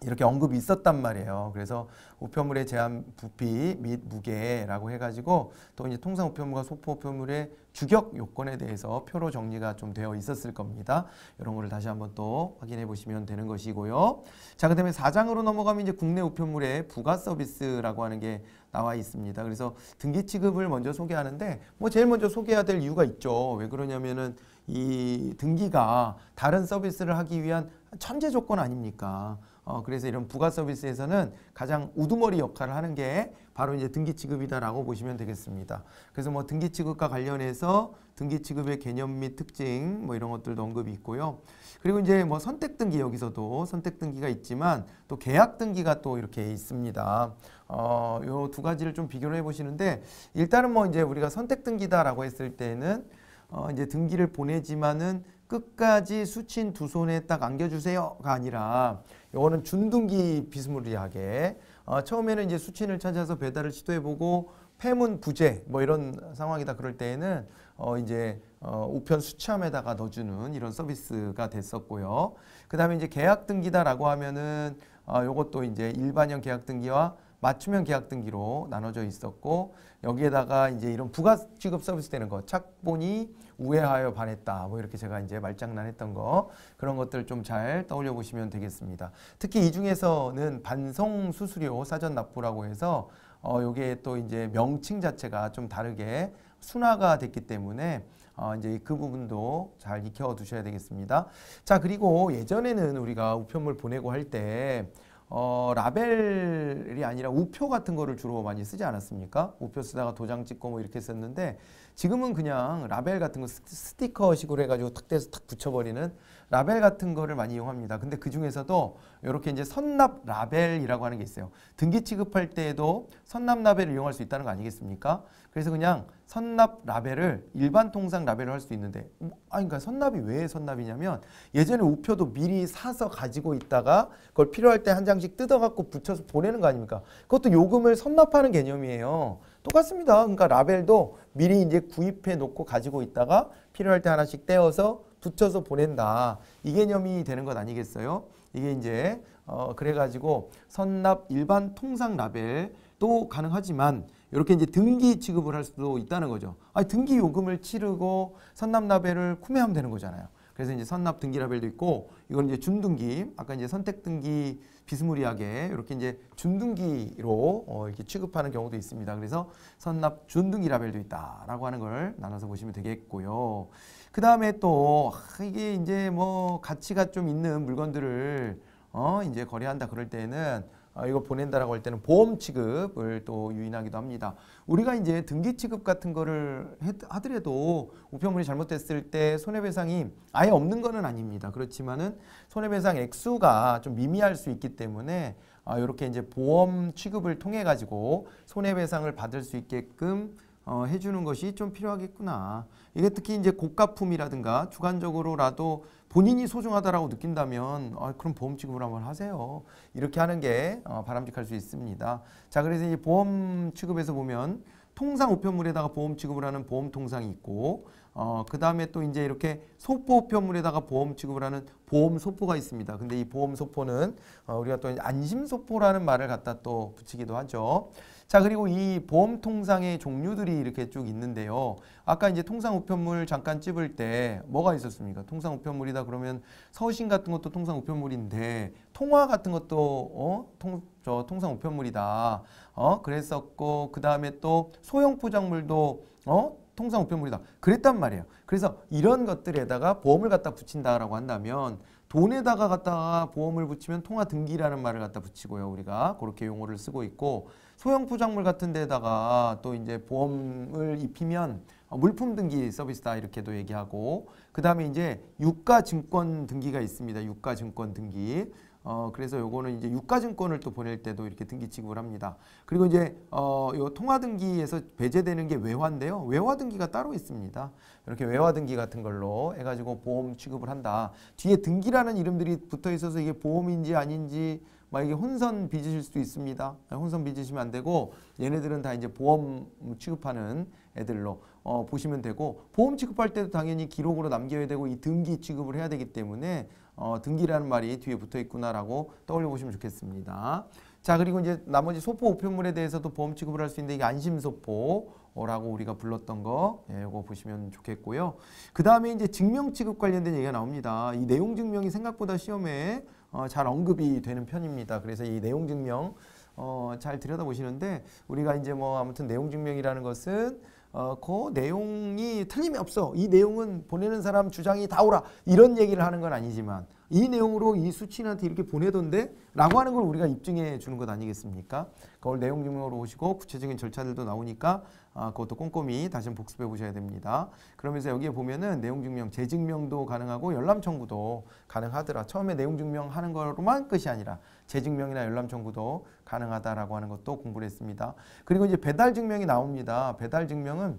이렇게 언급이 있었단 말이에요. 그래서 우편물의 제한 부피 및 무게라고 해가지고 또 이제 통상 우편물과 소포 우편물의 주격 요건에 대해서 표로 정리가 좀 되어 있었을 겁니다. 이런 거를 다시 한번 또 확인해 보시면 되는 것이고요. 자, 그 다음에 4장으로 넘어가면 이제 국내 우편물의 부가 서비스라고 하는 게 나와 있습니다. 그래서 등기 취급을 먼저 소개하는데 뭐 제일 먼저 소개해야 될 이유가 있죠. 왜 그러냐면은 이 등기가 다른 서비스를 하기 위한 천재 조건 아닙니까? 어, 그래서 이런 부가 서비스에서는 가장 우두머리 역할을 하는 게 바로 이제 등기 취급이다라고 보시면 되겠습니다. 그래서 뭐 등기 취급과 관련해서 등기 취급의 개념 및 특징 뭐 이런 것들도 언급이 있고요. 그리고 이제 뭐 선택 등기 여기서도 선택 등기가 있지만 또 계약 등기가 또 이렇게 있습니다. 어, 요 두 가지를 좀 비교를 해 보시는데 일단은 뭐 이제 우리가 선택 등기다라고 했을 때는 어, 이제 등기를 보내지만은 끝까지 수친 두 손에 딱 안겨주세요가 아니라 요거는 준둥기 비스무리하게 어, 처음에는 이제 수친을 찾아서 배달을 시도해보고 폐문 부재 뭐 이런 상황이다 그럴 때에는 어 이제 어 우편 수치함에다가 넣어주는 이런 서비스가 됐었고요. 그 다음에 이제 계약 등기다라고 하면은 어 요것도 이제 일반형 계약 등기와 맞춤형 계약 등기로 나눠져 있었고 여기에다가 이제 이런 부가 취급 서비스 되는 거 착본이 우회하여 반했다 뭐 이렇게 제가 이제 말장난했던 거 그런 것들 좀 잘 떠올려 보시면 되겠습니다. 특히 이 중에서는 반송 수수료 사전 납부라고 해서 어 요게 또 이제 명칭 자체가 좀 다르게 순화가 됐기 때문에 어, 이제 그 부분도 잘 익혀 두셔야 되겠습니다. 자, 그리고 예전에는 우리가 우편물 보내고 할때 어, 라벨이 아니라 우표 같은 거를 주로 많이 쓰지 않았습니까? 우표 쓰다가 도장 찍고 뭐 이렇게 썼는데 지금은 그냥 라벨 같은 거 스티커식으로 해가지고 탁 대서 탁 붙여버리는 라벨 같은 거를 많이 이용합니다. 근데 그 중에서도 이렇게 이제 선납 라벨이라고 하는 게 있어요. 등기 취급할 때에도 선납 라벨을 이용할 수 있다는 거 아니겠습니까? 그래서 그냥 선납 라벨을 일반 통상 라벨을 할 수 있는데 음, 아 그러니까 선납이 왜 선납이냐면 예전에 우표도 미리 사서 가지고 있다가 그걸 필요할 때 한 장씩 뜯어갖고 붙여서 보내는 거 아닙니까? 그것도 요금을 선납하는 개념이에요. 똑같습니다. 그러니까 라벨도 미리 이제 구입해 놓고 가지고 있다가 필요할 때 하나씩 떼어서 붙여서 보낸다. 이 개념이 되는 것 아니겠어요? 이게 이제 어 그래가지고 선납 일반 통상 라벨도 가능하지만 이렇게 이제 등기 취급을 할 수도 있다는 거죠. 아니 등기 요금을 치르고 선납 라벨을 구매하면 되는 거잖아요. 그래서 이제 선납 등기 라벨도 있고 이건 이제 준등기 아까 이제 선택 등기 비스무리하게 이렇게 이제 준등기로 어 이렇게 취급하는 경우도 있습니다. 그래서 선납 준등기 라벨도 있다라고 하는 걸 나눠서 보시면 되겠고요. 그 다음에 또 이게 이제 뭐 가치가 좀 있는 물건들을 어 이제 거래한다 그럴 때는 어, 이거 보낸다라고 할 때는 보험 취급을 또 유인하기도 합니다. 우리가 이제 등기 취급 같은 거를 했, 하더라도 우편물이 잘못됐을 때 손해배상이 아예 없는 거는 아닙니다. 그렇지만은 손해배상 액수가 좀 미미할 수 있기 때문에 아, 어, 이렇게 이제 보험 취급을 통해 가지고 손해배상을 받을 수 있게끔 어, 해주는 것이 좀 필요하겠구나. 이게 특히 이제 고가품이라든가 주관적으로라도 본인이 소중하다라고 느낀다면 어, 그럼 보험 취급을 한번 하세요. 이렇게 하는 게 어, 바람직할 수 있습니다. 자 그래서 이제 보험 취급에서 보면 통상 우편물에다가 보험 취급을 하는 보험 통상이 있고 어, 그 다음에 또 이제 이렇게 소포 우편물에다가 보험 취급을 하는 보험 소포가 있습니다. 근데 이 보험 소포는 어, 우리가 또 안심 소포라는 말을 갖다 또 붙이기도 하죠. 자 그리고 이 보험 통상의 종류들이 이렇게 쭉 있는데요. 아까 이제 통상 우편물 잠깐 찝을 때 뭐가 있었습니까? 통상 우편물이다 그러면 서신 같은 것도 통상 우편물인데 통화 같은 것도 어? 통, 저 통상 우편물이다. 어? 그랬었고 그 다음에 또 소형 포장물도 어? 통상 우편물이다. 그랬단 말이에요. 그래서 이런 것들에다가 보험을 갖다 붙인다라고 한다면 돈에다가 갖다가 보험을 붙이면 통화 등기라는 말을 갖다 붙이고요. 우리가 그렇게 용어를 쓰고 있고 소형 포장물 같은 데다가 또 이제 보험을 입히면 어, 물품 등기 서비스다 이렇게도 얘기하고 그 다음에 이제 유가증권 등기가 있습니다. 유가증권 등기. 어 그래서 요거는 이제 유가증권을 또 보낼 때도 이렇게 등기 취급을 합니다. 그리고 이제 어요 통화 등기에서 배제되는 게 외화인데요. 외화 등기가 따로 있습니다. 이렇게 외화 등기 같은 걸로 해가지고 보험 취급을 한다. 뒤에 등기라는 이름들이 붙어 있어서 이게 보험인지 아닌지 만약에 혼선 빚으실 수도 있습니다. 네, 혼선 빚으시면 안 되고 얘네들은 다 이제 보험 취급하는 애들로 어, 보시면 되고 보험 취급할 때도 당연히 기록으로 남겨야 되고 이 등기 취급을 해야 되기 때문에 어, 등기라는 말이 뒤에 붙어 있구나라고 떠올려 보시면 좋겠습니다. 자 그리고 이제 나머지 소포 우편물에 대해서도 보험 취급을 할 수 있는데 이게 안심소포라고 우리가 불렀던 거 예, 이거 보시면 좋겠고요. 그 다음에 이제 증명 취급 관련된 얘기가 나옵니다. 이 내용 증명이 생각보다 시험에 어, 잘 언급이 되는 편입니다. 그래서 이 내용 증명 어, 잘 들여다보시는데 우리가 이제 뭐 아무튼 내용 증명이라는 것은 어, 그 내용이 틀림이 없어. 이 내용은 보내는 사람 주장이 다 오라. 이런 얘기를 하는 건 아니지만 이 내용으로 이수치인한테 이렇게 보내던데 라고 하는 걸 우리가 입증해 주는 것 아니겠습니까? 그걸 내용 증명으로 오시고 구체적인 절차들도 나오니까 아, 그것도 꼼꼼히 다시 복습해 보셔야 됩니다. 그러면서 여기에 보면은 내용 증명, 재증명도 가능하고 열람 청구도 가능하더라. 처음에 내용 증명하는 거로만 끝이 아니라 재증명이나 열람 청구도 가능하다라고 하는 것도 공부를 했습니다. 그리고 이제 배달 증명이 나옵니다. 배달 증명은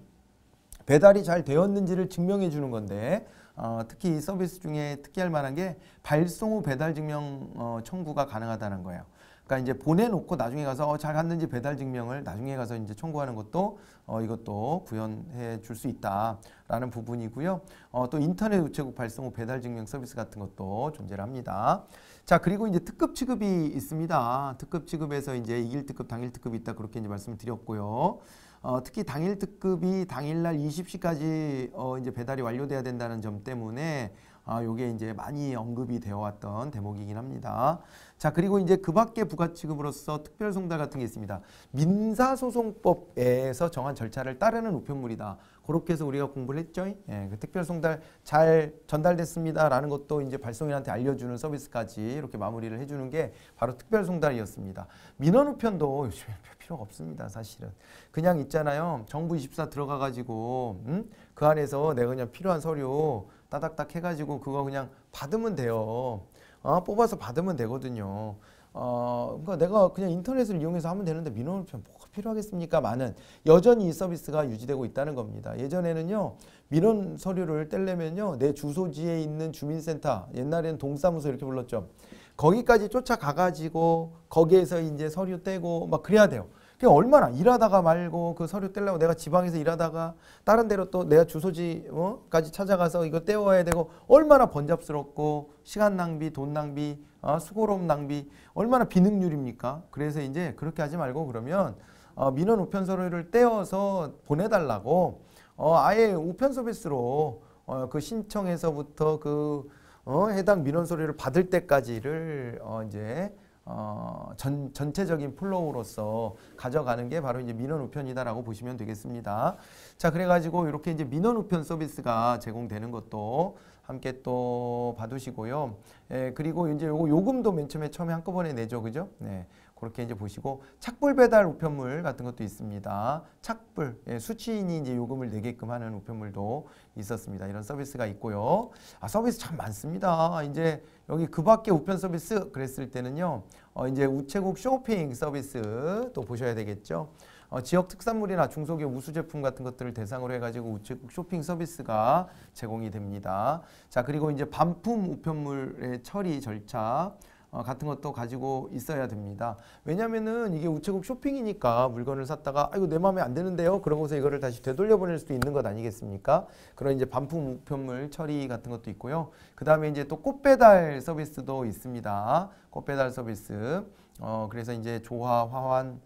배달이 잘 되었는지를 증명해 주는 건데 어, 특히 이 서비스 중에 특이할 만한 게 발송 후 배달 증명 어, 청구가 가능하다는 거예요. 그러니까 이제 보내놓고 나중에 가서 어, 잘 갔는지 배달 증명을 나중에 가서 이제 청구하는 것도 어, 이것도 구현해 줄 수 있다라는 부분이고요. 어, 또 인터넷 우체국 발송 후 배달 증명 서비스 같은 것도 존재 합니다. 자 그리고 이제 특급 취급이 있습니다. 특급 취급에서 이제 이길 특급, 당일 특급이 있다 그렇게 이제 말씀을 드렸고요. 어, 특히 당일 특급이 당일날 20시까지 어, 이제 배달이 완료돼야 된다는 점 때문에 이 아, 요게 이제 많이 언급이 되어 왔던 대목이긴 합니다. 자, 그리고 이제 그 밖에 부가취급으로서 특별송달 같은 게 있습니다. 민사소송법에서 정한 절차를 따르는 우편물이다. 그렇게 해서 우리가 공부를 했죠. 예, 그 특별송달 잘 전달됐습니다라는 것도 이제 발송인한테 알려주는 서비스까지 이렇게 마무리를 해주는 게 바로 특별송달이었습니다. 민원우편도 요즘에 필요가 없습니다. 사실은. 그냥 있잖아요. 정부 24 들어가 가지고 음? 그 안에서 내가 그냥 필요한 서류 따닥딱해 가지고 그거 그냥 받으면 돼요. 어? 뽑아서 받으면 되거든요. 어, 그러니까 내가 그냥 인터넷을 이용해서 하면 되는데 민원을편 뭐가 필요하겠습니까? 많은 여전히 이 서비스가 유지되고 있다는 겁니다. 예전에는요 민원 서류를 떼려면요 내 주소지에 있는 주민센터 옛날에는 동사무소 이렇게 불렀죠. 거기까지 쫓아가가지고 거기에서 이제 서류 떼고 막 그래야 돼요. 그게 얼마나 일하다가 말고 그 서류 떼려고 내가 지방에서 일하다가 다른 데로 또 내가 주소지까지 어? 찾아가서 이거 떼워야 되고 얼마나 번잡스럽고 시간 낭비, 돈 낭비, 아, 수고로움 낭비 얼마나 비능률입니까? 그래서 이제 그렇게 하지 말고 그러면 어, 민원 우편 서류를 떼어서 보내달라고 어, 아예 우편 서비스로 어, 그 신청에서부터 그 어, 해당 민원 소리를 받을 때까지를 어, 이제 어, 전, 전체적인 플로우로서 가져가는 게 바로 이제 민원 우편이다라고 보시면 되겠습니다. 자, 그래가지고 이렇게 이제 민원 우편 서비스가 제공되는 것도 함께 또 봐두시고요. 예, 그리고 이제 요거 요금도 맨 처음에 처음에 한꺼번에 내죠. 그죠? 네. 그렇게 이제 보시고 착불 배달 우편물 같은 것도 있습니다. 착불 예, 수취인이 이제 요금을 내게끔 하는 우편물도 있었습니다. 이런 서비스가 있고요. 아 서비스 참 많습니다. 이제 여기 그밖에 우편 서비스 그랬을 때는요. 어, 이제 우체국 쇼핑 서비스 또 보셔야 되겠죠. 어, 지역 특산물이나 중소기업 우수 제품 같은 것들을 대상으로 해가지고 우체국 쇼핑 서비스가 제공이 됩니다. 자 그리고 이제 반품 우편물의 처리 절차 어, 같은 것도 가지고 있어야 됩니다. 왜냐면은 이게 우체국 쇼핑이니까 물건을 샀다가 아이고 내 마음에 안 드는데요. 그러고서 이거를 다시 되돌려 보낼 수도 있는 것 아니겠습니까? 그런 이제 반품 우편물 처리 같은 것도 있고요. 그다음에 이제 또 꽃배달 서비스도 있습니다. 꽃배달 서비스. 어 그래서 이제 조화, 화환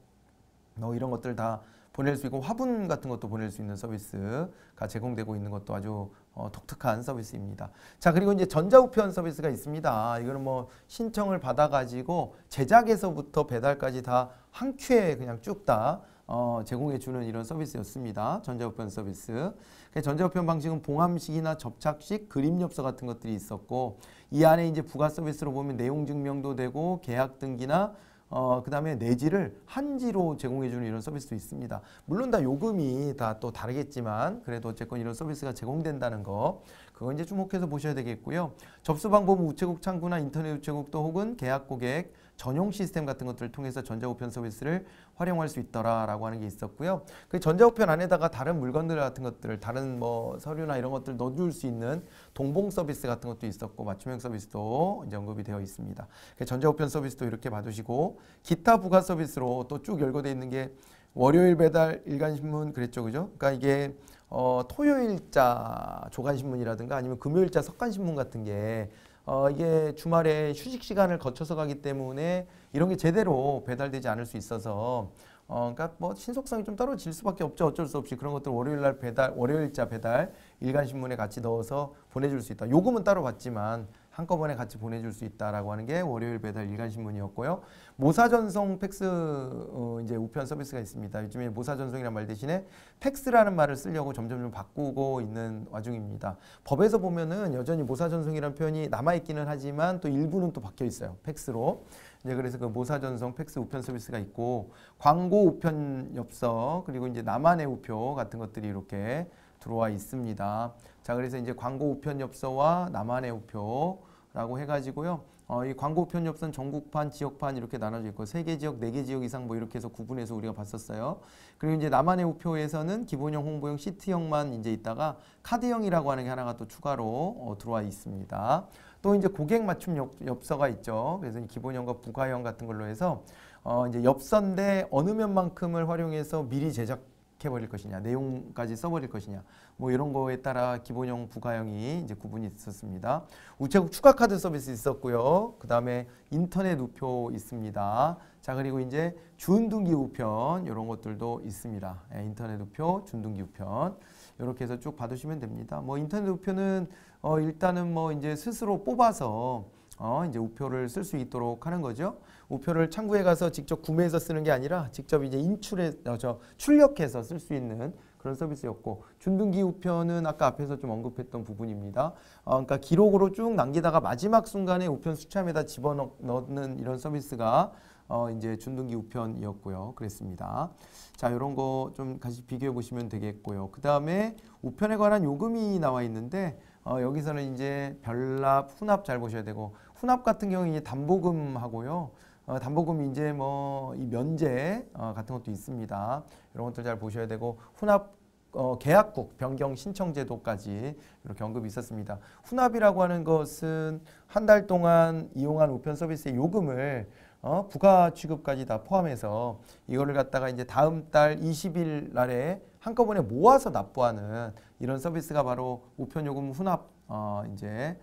뭐 이런 것들 다 보낼 수 있고 화분 같은 것도 보낼 수 있는 서비스가 제공되고 있는 것도 아주 어, 독특한 서비스입니다. 자 그리고 이제 전자우편 서비스가 있습니다. 아, 이거는 뭐 신청을 받아가지고 제작에서부터 배달까지 다 한 큐에 그냥 쭉다 어, 제공해주는 이런 서비스였습니다. 전자우편 서비스. 그 전자우편 방식은 봉함식이나 접착식, 그림엽서 같은 것들이 있었고 이 안에 이제 부가 서비스로 보면 내용 증명도 되고 계약 등기나 어, 그 다음에 내지를 한지로 제공해주는 이런 서비스도 있습니다. 물론 다 요금이 다 또 다르겠지만 그래도 어쨌건 이런 서비스가 제공된다는 거그거 이제 주목해서 보셔야 되겠고요. 접수 방법은 우체국 창구나 인터넷 우체국도 혹은 계약 고객 전용 시스템 같은 것들을 통해서 전자우편 서비스를 활용할 수 있더라라고 하는 게 있었고요. 그 전자우편 안에다가 다른 물건들 같은 것들을 다른 뭐 서류나 이런 것들 넣어줄 수 있는 동봉 서비스 같은 것도 있었고 맞춤형 서비스도 이제 언급이 되어 있습니다. 그 전자우편 서비스도 이렇게 봐주시고 기타 부가 서비스로 또 쭉열거되어 있는 게 월요일 배달 일간신문 그랬죠 그죠? 그러니까 이게 어, 토요일자 조간신문이라든가 아니면 금요일자 석간신문 같은 게 어, 이게 주말에 휴식 시간을 거쳐서 가기 때문에 이런 게 제대로 배달되지 않을 수 있어서 어, 그러니까 뭐 신속성이 좀 떨어질 수밖에 없죠. 어쩔 수 없이 그런 것들 월요일 날 배달, 월요일자 배달 일간 신문에 같이 넣어서 보내줄 수 있다. 요금은 따로 받지만 한꺼번에 같이 보내줄 수 있다라고 하는 게 월요일 배달 일간 신문이었고요. 모사 전송 팩스 어, 이제 우편 서비스가 있습니다. 요즘에 모사 전송이란 말 대신에 팩스라는 말을 쓰려고 점점 좀 바꾸고 있는 와중입니다. 법에서 보면은 여전히 모사 전송이란 표현이 남아 있기는 하지만 또 일부는 또 바뀌어 있어요. 팩스로. 이제 그래서 그 모사 전송 팩스 우편 서비스가 있고 광고 우편 엽서 그리고 이제 나만의 우표 같은 것들이 이렇게 들어와 있습니다. 자, 그래서 이제 광고 우편 엽서와 나만의 우표 라고 해가지고요. 어, 이 광고 편협선 전국판, 지역판 이렇게 나눠져 있고 세 개 지역, 네 개 지역 이상 뭐 이렇게 해서 구분해서 우리가 봤었어요. 그리고 이제 나만의 우표에서는 기본형, 홍보형, 시트형만 이제 있다가 카드형이라고 하는 게 하나가 또 추가로 어, 들어와 있습니다. 또 이제 고객 맞춤 엽, 서가 있죠. 그래서 기본형과 부가형 같은 걸로 해서 어, 이제 엽서인데 어느 면만큼을 활용해서 미리 제작 해버릴 것이냐, 내용까지 써버릴 것이냐, 뭐 이런 거에 따라 기본형, 부가형이 이제 구분이 있었습니다. 우체국 추가 카드 서비스 있었고요. 그 다음에 인터넷 우표 있습니다. 자 그리고 이제 준등기 우편 이런 것들도 있습니다. 예, 인터넷 우표, 준등기 우편 이렇게 해서 쭉 받으시면 됩니다. 뭐 인터넷 우표는 어, 일단은 뭐 이제 스스로 뽑아서 어, 이제 우표를 쓸 수 있도록 하는 거죠. 우표를 창구에 가서 직접 구매해서 쓰는 게 아니라 직접 이제 인출해 어, 저 출력해서 쓸 수 있는 그런 서비스였고 준등기 우편은 아까 앞에서 좀 언급했던 부분입니다. 어, 그러니까 기록으로 쭉 남기다가 마지막 순간에 우편 수참에다 집어넣는 이런 서비스가 어, 이제 준등기 우편이었고요. 그랬습니다. 자, 이런 거 좀 같이 비교해 보시면 되겠고요. 그 다음에 우편에 관한 요금이 나와 있는데 어, 여기서는 이제 별납, 혼납잘 보셔야 되고 훈합 같은 경우는 이제 담보금하고요. 어, 담보금 이제 뭐 이 면제 어, 같은 것도 있습니다. 이런 것들 잘 보셔야 되고 혼합 어, 계약국 변경 신청 제도까지 이렇게 언급이 있었습니다. 혼합이라고 하는 것은 한 달 동안 이용한 우편 서비스의 요금을 어, 부가 취급까지 다 포함해서 이거를 갖다가 이제 다음 달 20일 날에 한꺼번에 모아서 납부하는 이런 서비스가 바로 우편 요금 혼합 어, 이제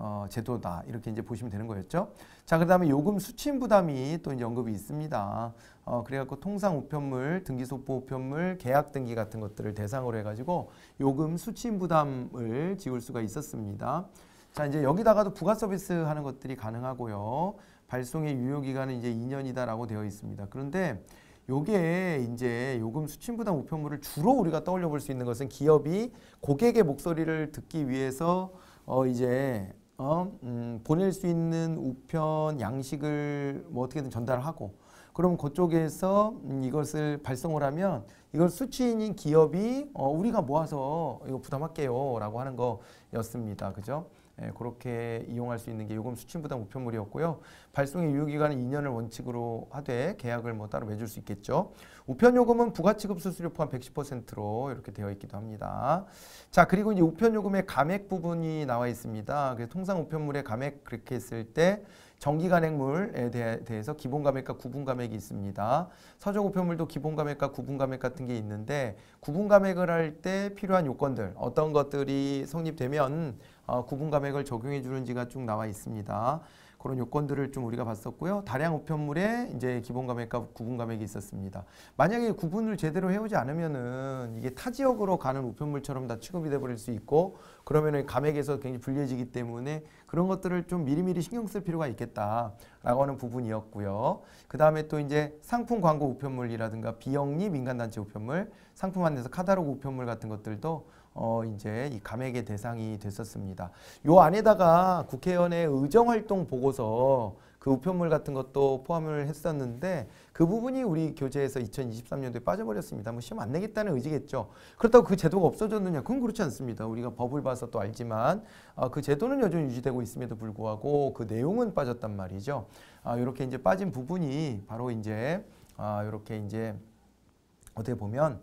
어, 제도다 이렇게 이제 보시면 되는 거였죠. 자 그다음에 요금 수취인 부담이 또 이제 언급이 있습니다. 어, 그래갖고 통상 우편물, 등기소포 우편물, 계약 등기 같은 것들을 대상으로 해가지고 요금 수취인 부담을 지울 수가 있었습니다. 자 이제 여기다가도 부가 서비스 하는 것들이 가능하고요. 발송의 유효 기간은 이제 2년이다라고 되어 있습니다. 그런데 요게 이제 요금 수취부담 우편물을 주로 우리가 떠올려 볼 수 있는 것은 기업이 고객의 목소리를 듣기 위해서 어 이제 어, 음, 보낼 수 있는 우편 양식을 뭐 어떻게든 전달하고 그럼 그쪽에서 음, 이것을 발송을 하면 이걸 수취인인 기업이 어, 우리가 모아서 이거 부담할게요 라고 하는 거였습니다. 그죠? 예, 그렇게 이용할 수 있는 게 요금 수취부담우편물이었고요 발송의 유효기간은 2년을 원칙으로 하되 계약을 뭐 따로 맺을 수 있겠죠. 우편요금은 부가취급 수수료 포함 110%로 이렇게 되어 있기도 합니다. 자 그리고 이제 우편요금의 감액 부분이 나와 있습니다. 그래서 통상 우편물의 감액 그렇게 했을 때 정기간행물에 대해, 서 기본감액과 구분감액이 있습니다. 서적우편물도 기본감액과 구분감액 같은 게 있는데 구분감액을 할 때 필요한 요건들 어떤 것들이 성립되면 어, 구분감액을 적용해 주는지가 쭉 나와 있습니다. 그런 요건들을 좀 우리가 봤었고요. 다량 우편물에 이제 기본 감액과 구분 감액이 있었습니다. 만약에 구분을 제대로 해오지 않으면은 이게 타 지역으로 가는 우편물처럼 다 취급이 돼버릴 수 있고 그러면은 감액에서 굉장히 불리해지기 때문에 그런 것들을 좀 미리미리 신경 쓸 필요가 있겠다라고 하는 부분이었고요. 그 다음에 또 이제 상품 광고 우편물이라든가 비영리 민간단체 우편물, 상품 안에서 카다로그 우편물 같은 것들도 어 이제 이 감액의 대상이 됐었습니다. 요 안에다가 국회의원의 의정활동 보고서 그 우편물 같은 것도 포함을 했었는데 그 부분이 우리 교재에서 2023년도에 빠져버렸습니다. 뭐 시험 안 내겠다는 의지겠죠. 그렇다고 그 제도가 없어졌느냐? 그건 그렇지 않습니다. 우리가 법을 봐서 또 알지만 아, 그 제도는 여전히 유지되고 있음에도 불구하고 그 내용은 빠졌단 말이죠. 아, 이렇게 이제 빠진 부분이 바로 이제 아, 이렇게 이제 어떻게 보면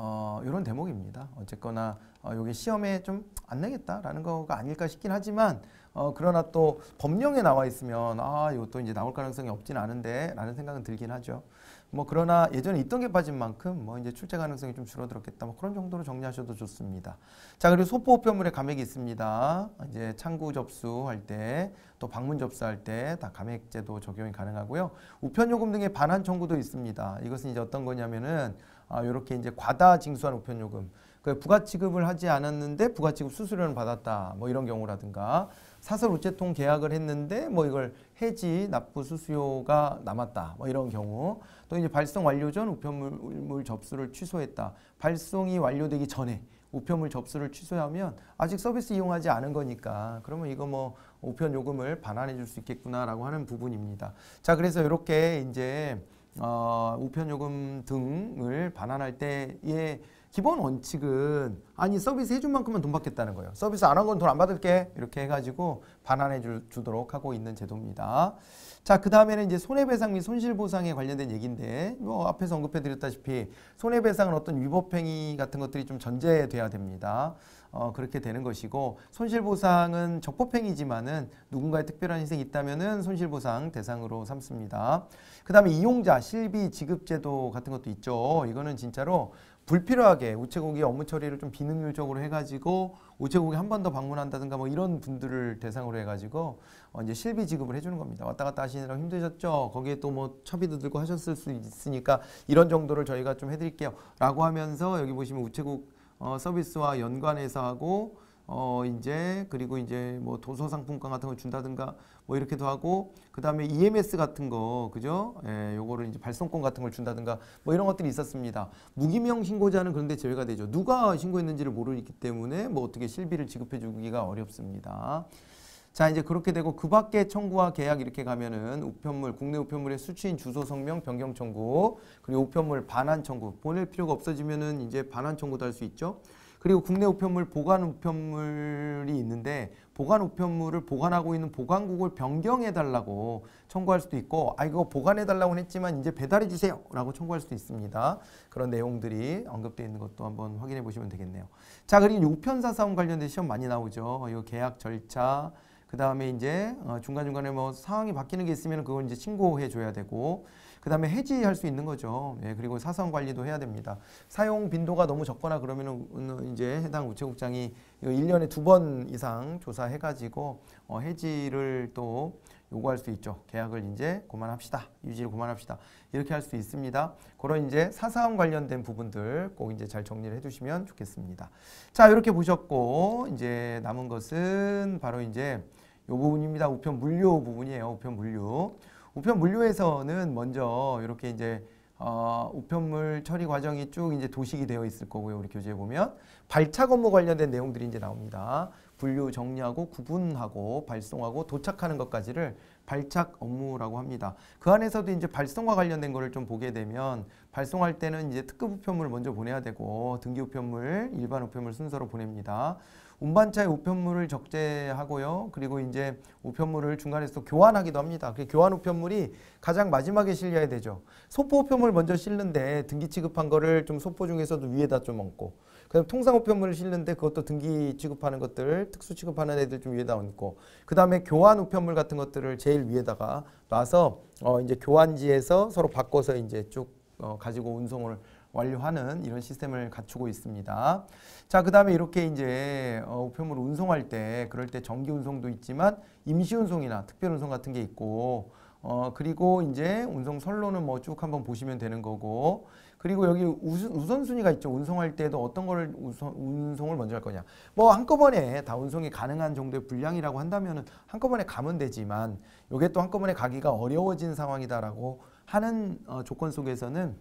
어, 이런 대목입니다. 어쨌거나 어, 여기 시험에 좀 안 내겠다라는 거가 아닐까 싶긴 하지만 어, 그러나 또 법령에 나와 있으면 아 이것도 이제 나올 가능성이 없진 않은데라는 생각은 들긴 하죠. 뭐 그러나 예전에 있던 게 빠진 만큼 뭐 이제 출제 가능성이 좀 줄어들었겠다 뭐 그런 정도로 정리하셔도 좋습니다. 자 그리고 소포우편물에 감액이 있습니다. 이제 창구 접수할 때 또 방문 접수할 때 다 감액제도 적용이 가능하고요. 우편 요금 등의 반환 청구도 있습니다. 이것은 이제 어떤 거냐면은 아, 이렇게 이제 과다 징수한 우편요금 그 부가 지급을 하지 않았는데 부가 지급 수수료는 받았다 뭐 이런 경우라든가 사설 우체통 계약을 했는데 뭐 이걸 해지 납부 수수료가 남았다 뭐 이런 경우 또 이제 발송 완료 전 우편물 접수를 취소했다 발송이 완료되기 전에 우편물 접수를 취소하면 아직 서비스 이용하지 않은 거니까 그러면 이거 뭐 우편 요금을 반환해 줄 수 있겠구나라고 하는 부분입니다. 자 그래서 이렇게 이제 어, 우편요금 등을 반환할 때의 기본 원칙은 아니 서비스 해준 만큼만 돈 받겠다는 거예요. 서비스 안 한 건 돈 안 받을게 이렇게 해가지고 반환해 주, 도록 하고 있는 제도입니다. 자, 그 다음에는 이제 손해배상 및 손실보상에 관련된 얘기인데, 뭐 앞에서 언급해드렸다시피 손해배상은 어떤 위법행위 같은 것들이 좀 전제돼야 됩니다. 어, 그렇게 되는 것이고 손실보상은 적법행위지만은 누군가의 특별한 희생이 있다면은 손실보상 대상으로 삼습니다. 그 다음에 이용자 실비 지급제도 같은 것도 있죠. 이거는 진짜로 불필요하게 우체국이 업무 처리를 좀 비능률적으로 해가지고 우체국에한 번 더 방문한다든가 뭐 이런 분들을 대상으로 해가지고 어 이제 실비 지급을 해주는 겁니다. 왔다 갔다 하시느라 힘드셨죠? 거기에 또뭐 차비도 들고 하셨을 수 있으니까 이런 정도를 저희가 좀 해드릴게요. 라고 하면서 여기 보시면 우체국 어 서비스와 연관해서 하고 어 이제 그리고 이제 뭐 도서 상품권 같은 걸 준다든가 뭐 이렇게도 하고 그 다음에 EMS 같은 거 그죠? 예, 요거를 이제 발송권 같은 걸 준다든가 뭐 이런 것들이 있었습니다. 무기명 신고자는 그런데 제외가 되죠. 누가 신고했는지를 모르기 때문에 뭐 어떻게 실비를 지급해 주기가 어렵습니다. 자 이제 그렇게 되고 그 밖에 청구와 계약 이렇게 가면은 우편물 국내 우편물의 수취인 주소 성명 변경 청구 그리고 우편물 반환 청구 보낼 필요가 없어지면은 이제 반환 청구도 할 수 있죠. 그리고 국내 우편물 보관 우편물이 있는데 보관 우편물을 보관하고 있는 보관국을 변경해달라고 청구할 수도 있고 아 이거 보관해달라고 했지만 이제 배달해주세요 라고 청구할 수도 있습니다. 그런 내용들이 언급되어 있는 것도 한번 확인해 보시면 되겠네요. 자 그리고 우편사 사원 관련된 시험 많이 나오죠. 이거 계약 절차 그 다음에 이제 어, 중간중간에 뭐 상황이 바뀌는 게 있으면 그걸 이제 신고해 줘야 되고 그 다음에 해지할 수 있는 거죠. 예, 그리고 사선 관리도 해야 됩니다. 사용 빈도가 너무 적거나 그러면은 이제 해당 우체국장이 1년에 두 번 이상 조사해가지고 어, 해지를 또 요구할 수 있죠. 계약을 이제 고만합시다. 유지를 고만합시다. 이렇게 할 수 있습니다. 그런 이제 사사함 관련된 부분들 꼭 이제 잘 정리를 해주시면 좋겠습니다. 자, 이렇게 보셨고 이제 남은 것은 바로 이제 요 부분입니다. 우편 물류 부분이에요. 우편 물류. 우편 물류에서는 먼저 이렇게 이제 어, 우편물 처리 과정이 쭉 이제 도식이 되어 있을 거고요. 우리 교재에 보면 발착 업무 관련된 내용들이 이제 나옵니다. 분류 정리하고 구분하고 발송하고 도착하는 것까지를 발착 업무라고 합니다. 그 안에서도 이제 발송과 관련된 거를 좀 보게 되면 발송할 때는 이제 특급 우편물을 먼저 보내야 되고 등기 우편물, 일반 우편물 순서로 보냅니다. 운반차에 우편물을 적재하고요. 그리고 이제 우편물을 중간에서 교환하기도 합니다. 그 교환 우편물이 가장 마지막에 실려야 되죠. 소포 우편물 먼저 실는데 등기 취급한 거를 좀 소포 중에서도 위에다 좀 얹고 그다음 통상 우편물을 실는데 그것도 등기 취급하는 것들, 특수 취급하는 애들 좀 위에다 얹고 그다음에 교환 우편물 같은 것들을 제일 위에다가 놔서 어 이제 교환지에서 서로 바꿔서 이제 쭉어 가지고 운송을 완료하는 이런 시스템을 갖추고 있습니다. 자, 그 다음에 이렇게 이제 어, 우편물 운송할 때 그럴 때 정기 운송도 있지만 임시 운송이나 특별 운송 같은 게 있고 어, 그리고 이제 운송 선로는 뭐 쭉 한번 보시면 되는 거고 그리고 여기 우선, 순위가 있죠. 운송할 때도 어떤 걸 우선, 운송을 먼저 할 거냐. 뭐 한꺼번에 다 운송이 가능한 정도의 분량이라고 한다면 한꺼번에 가면 되지만 이게또 한꺼번에 가기가 어려워진 상황이다라고 하는 어, 조건 속에서는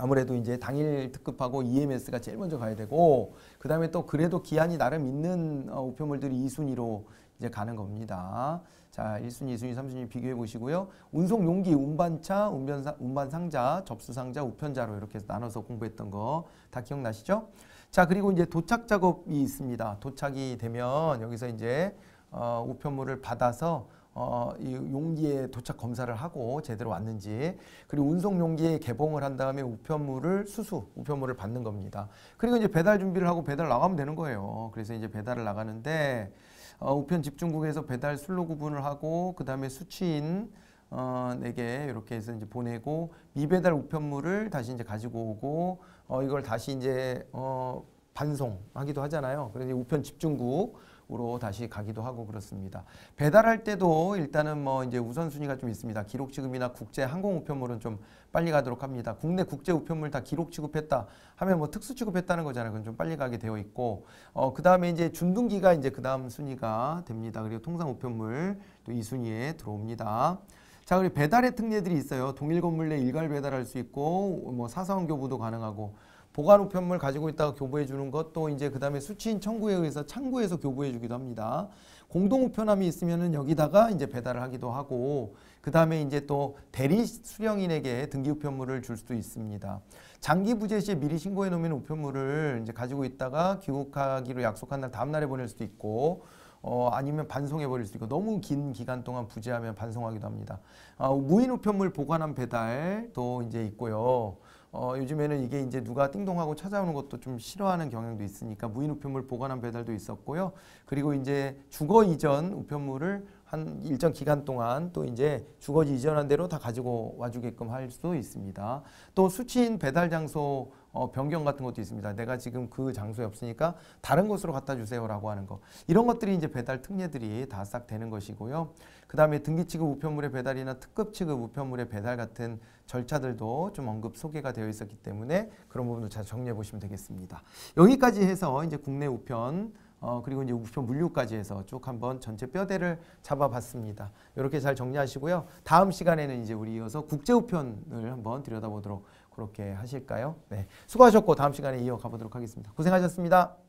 아무래도 이제 당일 특급하고 EMS가 제일 먼저 가야 되고 그 다음에 또 그래도 기한이 나름 있는 어, 우편물들이 2순위로 이제 가는 겁니다. 자, 1순위, 2순위, 3순위 비교해 보시고요. 운송 용기, 운반차, 운변사, 운반 상자, 접수 상자, 우편자로 이렇게 나눠서 공부했던 거 다 기억나시죠? 자, 그리고 이제 도착 작업이 있습니다. 도착이 되면 여기서 이제 어, 우편물을 받아서 어, 이 용기에 도착 검사를 하고 제대로 왔는지 그리고 운송 용기에 개봉을 한 다음에 우편물을 수수 우편물을 받는 겁니다. 그리고 이제 배달 준비를 하고 배달 나가면 되는 거예요. 그래서 이제 배달을 나가는데 어, 우편 집중국에서 배달 순로 구분을 하고 그 다음에 수취인 어, 내게 이렇게 해서 이제 보내고 미배달 우편물을 다시 이제 가지고 오고 어, 이걸 다시 이제 어, 반송하기도 하잖아요. 그래서 우편 집중국 으로 다시 가기도 하고 그렇습니다. 배달할 때도 일단은 뭐 이제 우선순위가 좀 있습니다. 기록 지급이나 국제 항공 우편물은 좀 빨리 가도록 합니다. 국내 국제 우편물 다 기록 취급했다 하면 뭐 특수 취급했다는 거잖아요. 그건 좀 빨리 가게 되어 있고 어 그다음에 이제 준등기가 이제 그다음 순위가 됩니다. 그리고 통상 우편물 또 이 순위에 들어옵니다. 자, 그리고 배달의 특례들이 있어요. 동일 건물 내 일괄 배달할 수 있고 뭐 사사원 교부도 가능하고 보관 우편물 가지고 있다가 교부해 주는 것도 이제 그 다음에 수취인 청구에 의해서 창구에서 교부해 주기도 합니다. 공동 우편함이 있으면은 여기다가 이제 배달을 하기도 하고 그 다음에 이제 또 대리 수령인에게 등기 우편물을 줄 수도 있습니다. 장기 부재 시에 미리 신고해 놓으면 우편물을 이제 가지고 있다가 귀국하기로 약속한 날 다음 날에 보낼 수도 있고 어, 아니면 반송해버릴 수도 있고 너무 긴 기간 동안 부재하면 반송하기도 합니다. 어, 무인 우편물 보관함 배달도 이제 있고요. 어, 요즘에는 이게 이제 누가 띵동하고 찾아오는 것도 좀 싫어하는 경향도 있으니까 무인 우편물 보관한 배달도 있었고요. 그리고 이제 주거 이전 우편물을 한 일정 기간 동안 또 이제 주거지 이전한 대로 다 가지고 와주게끔 할 수 있습니다. 또 수취인 배달 장소 어, 변경 같은 것도 있습니다. 내가 지금 그 장소에 없으니까 다른 곳으로 갖다 주세요라고 하는 거. 이런 것들이 이제 배달 특례들이 다 싹 되는 것이고요. 그다음에 등기 취급 우편물의 배달이나 특급 취급 우편물의 배달 같은 절차들도 좀 언급 소개가 되어 있었기 때문에 그런 부분도 잘 정리해 보시면 되겠습니다. 여기까지 해서 이제 국내 우편 어, 그리고 이제 우편 물류까지 해서 쭉 한번 전체 뼈대를 잡아봤습니다. 이렇게 잘 정리하시고요. 다음 시간에는 이제 우리 이어서 국제 우편을 한번 들여다보도록 그렇게 하실까요? 네. 수고하셨고 다음 시간에 이어가 보도록 하겠습니다. 고생하셨습니다.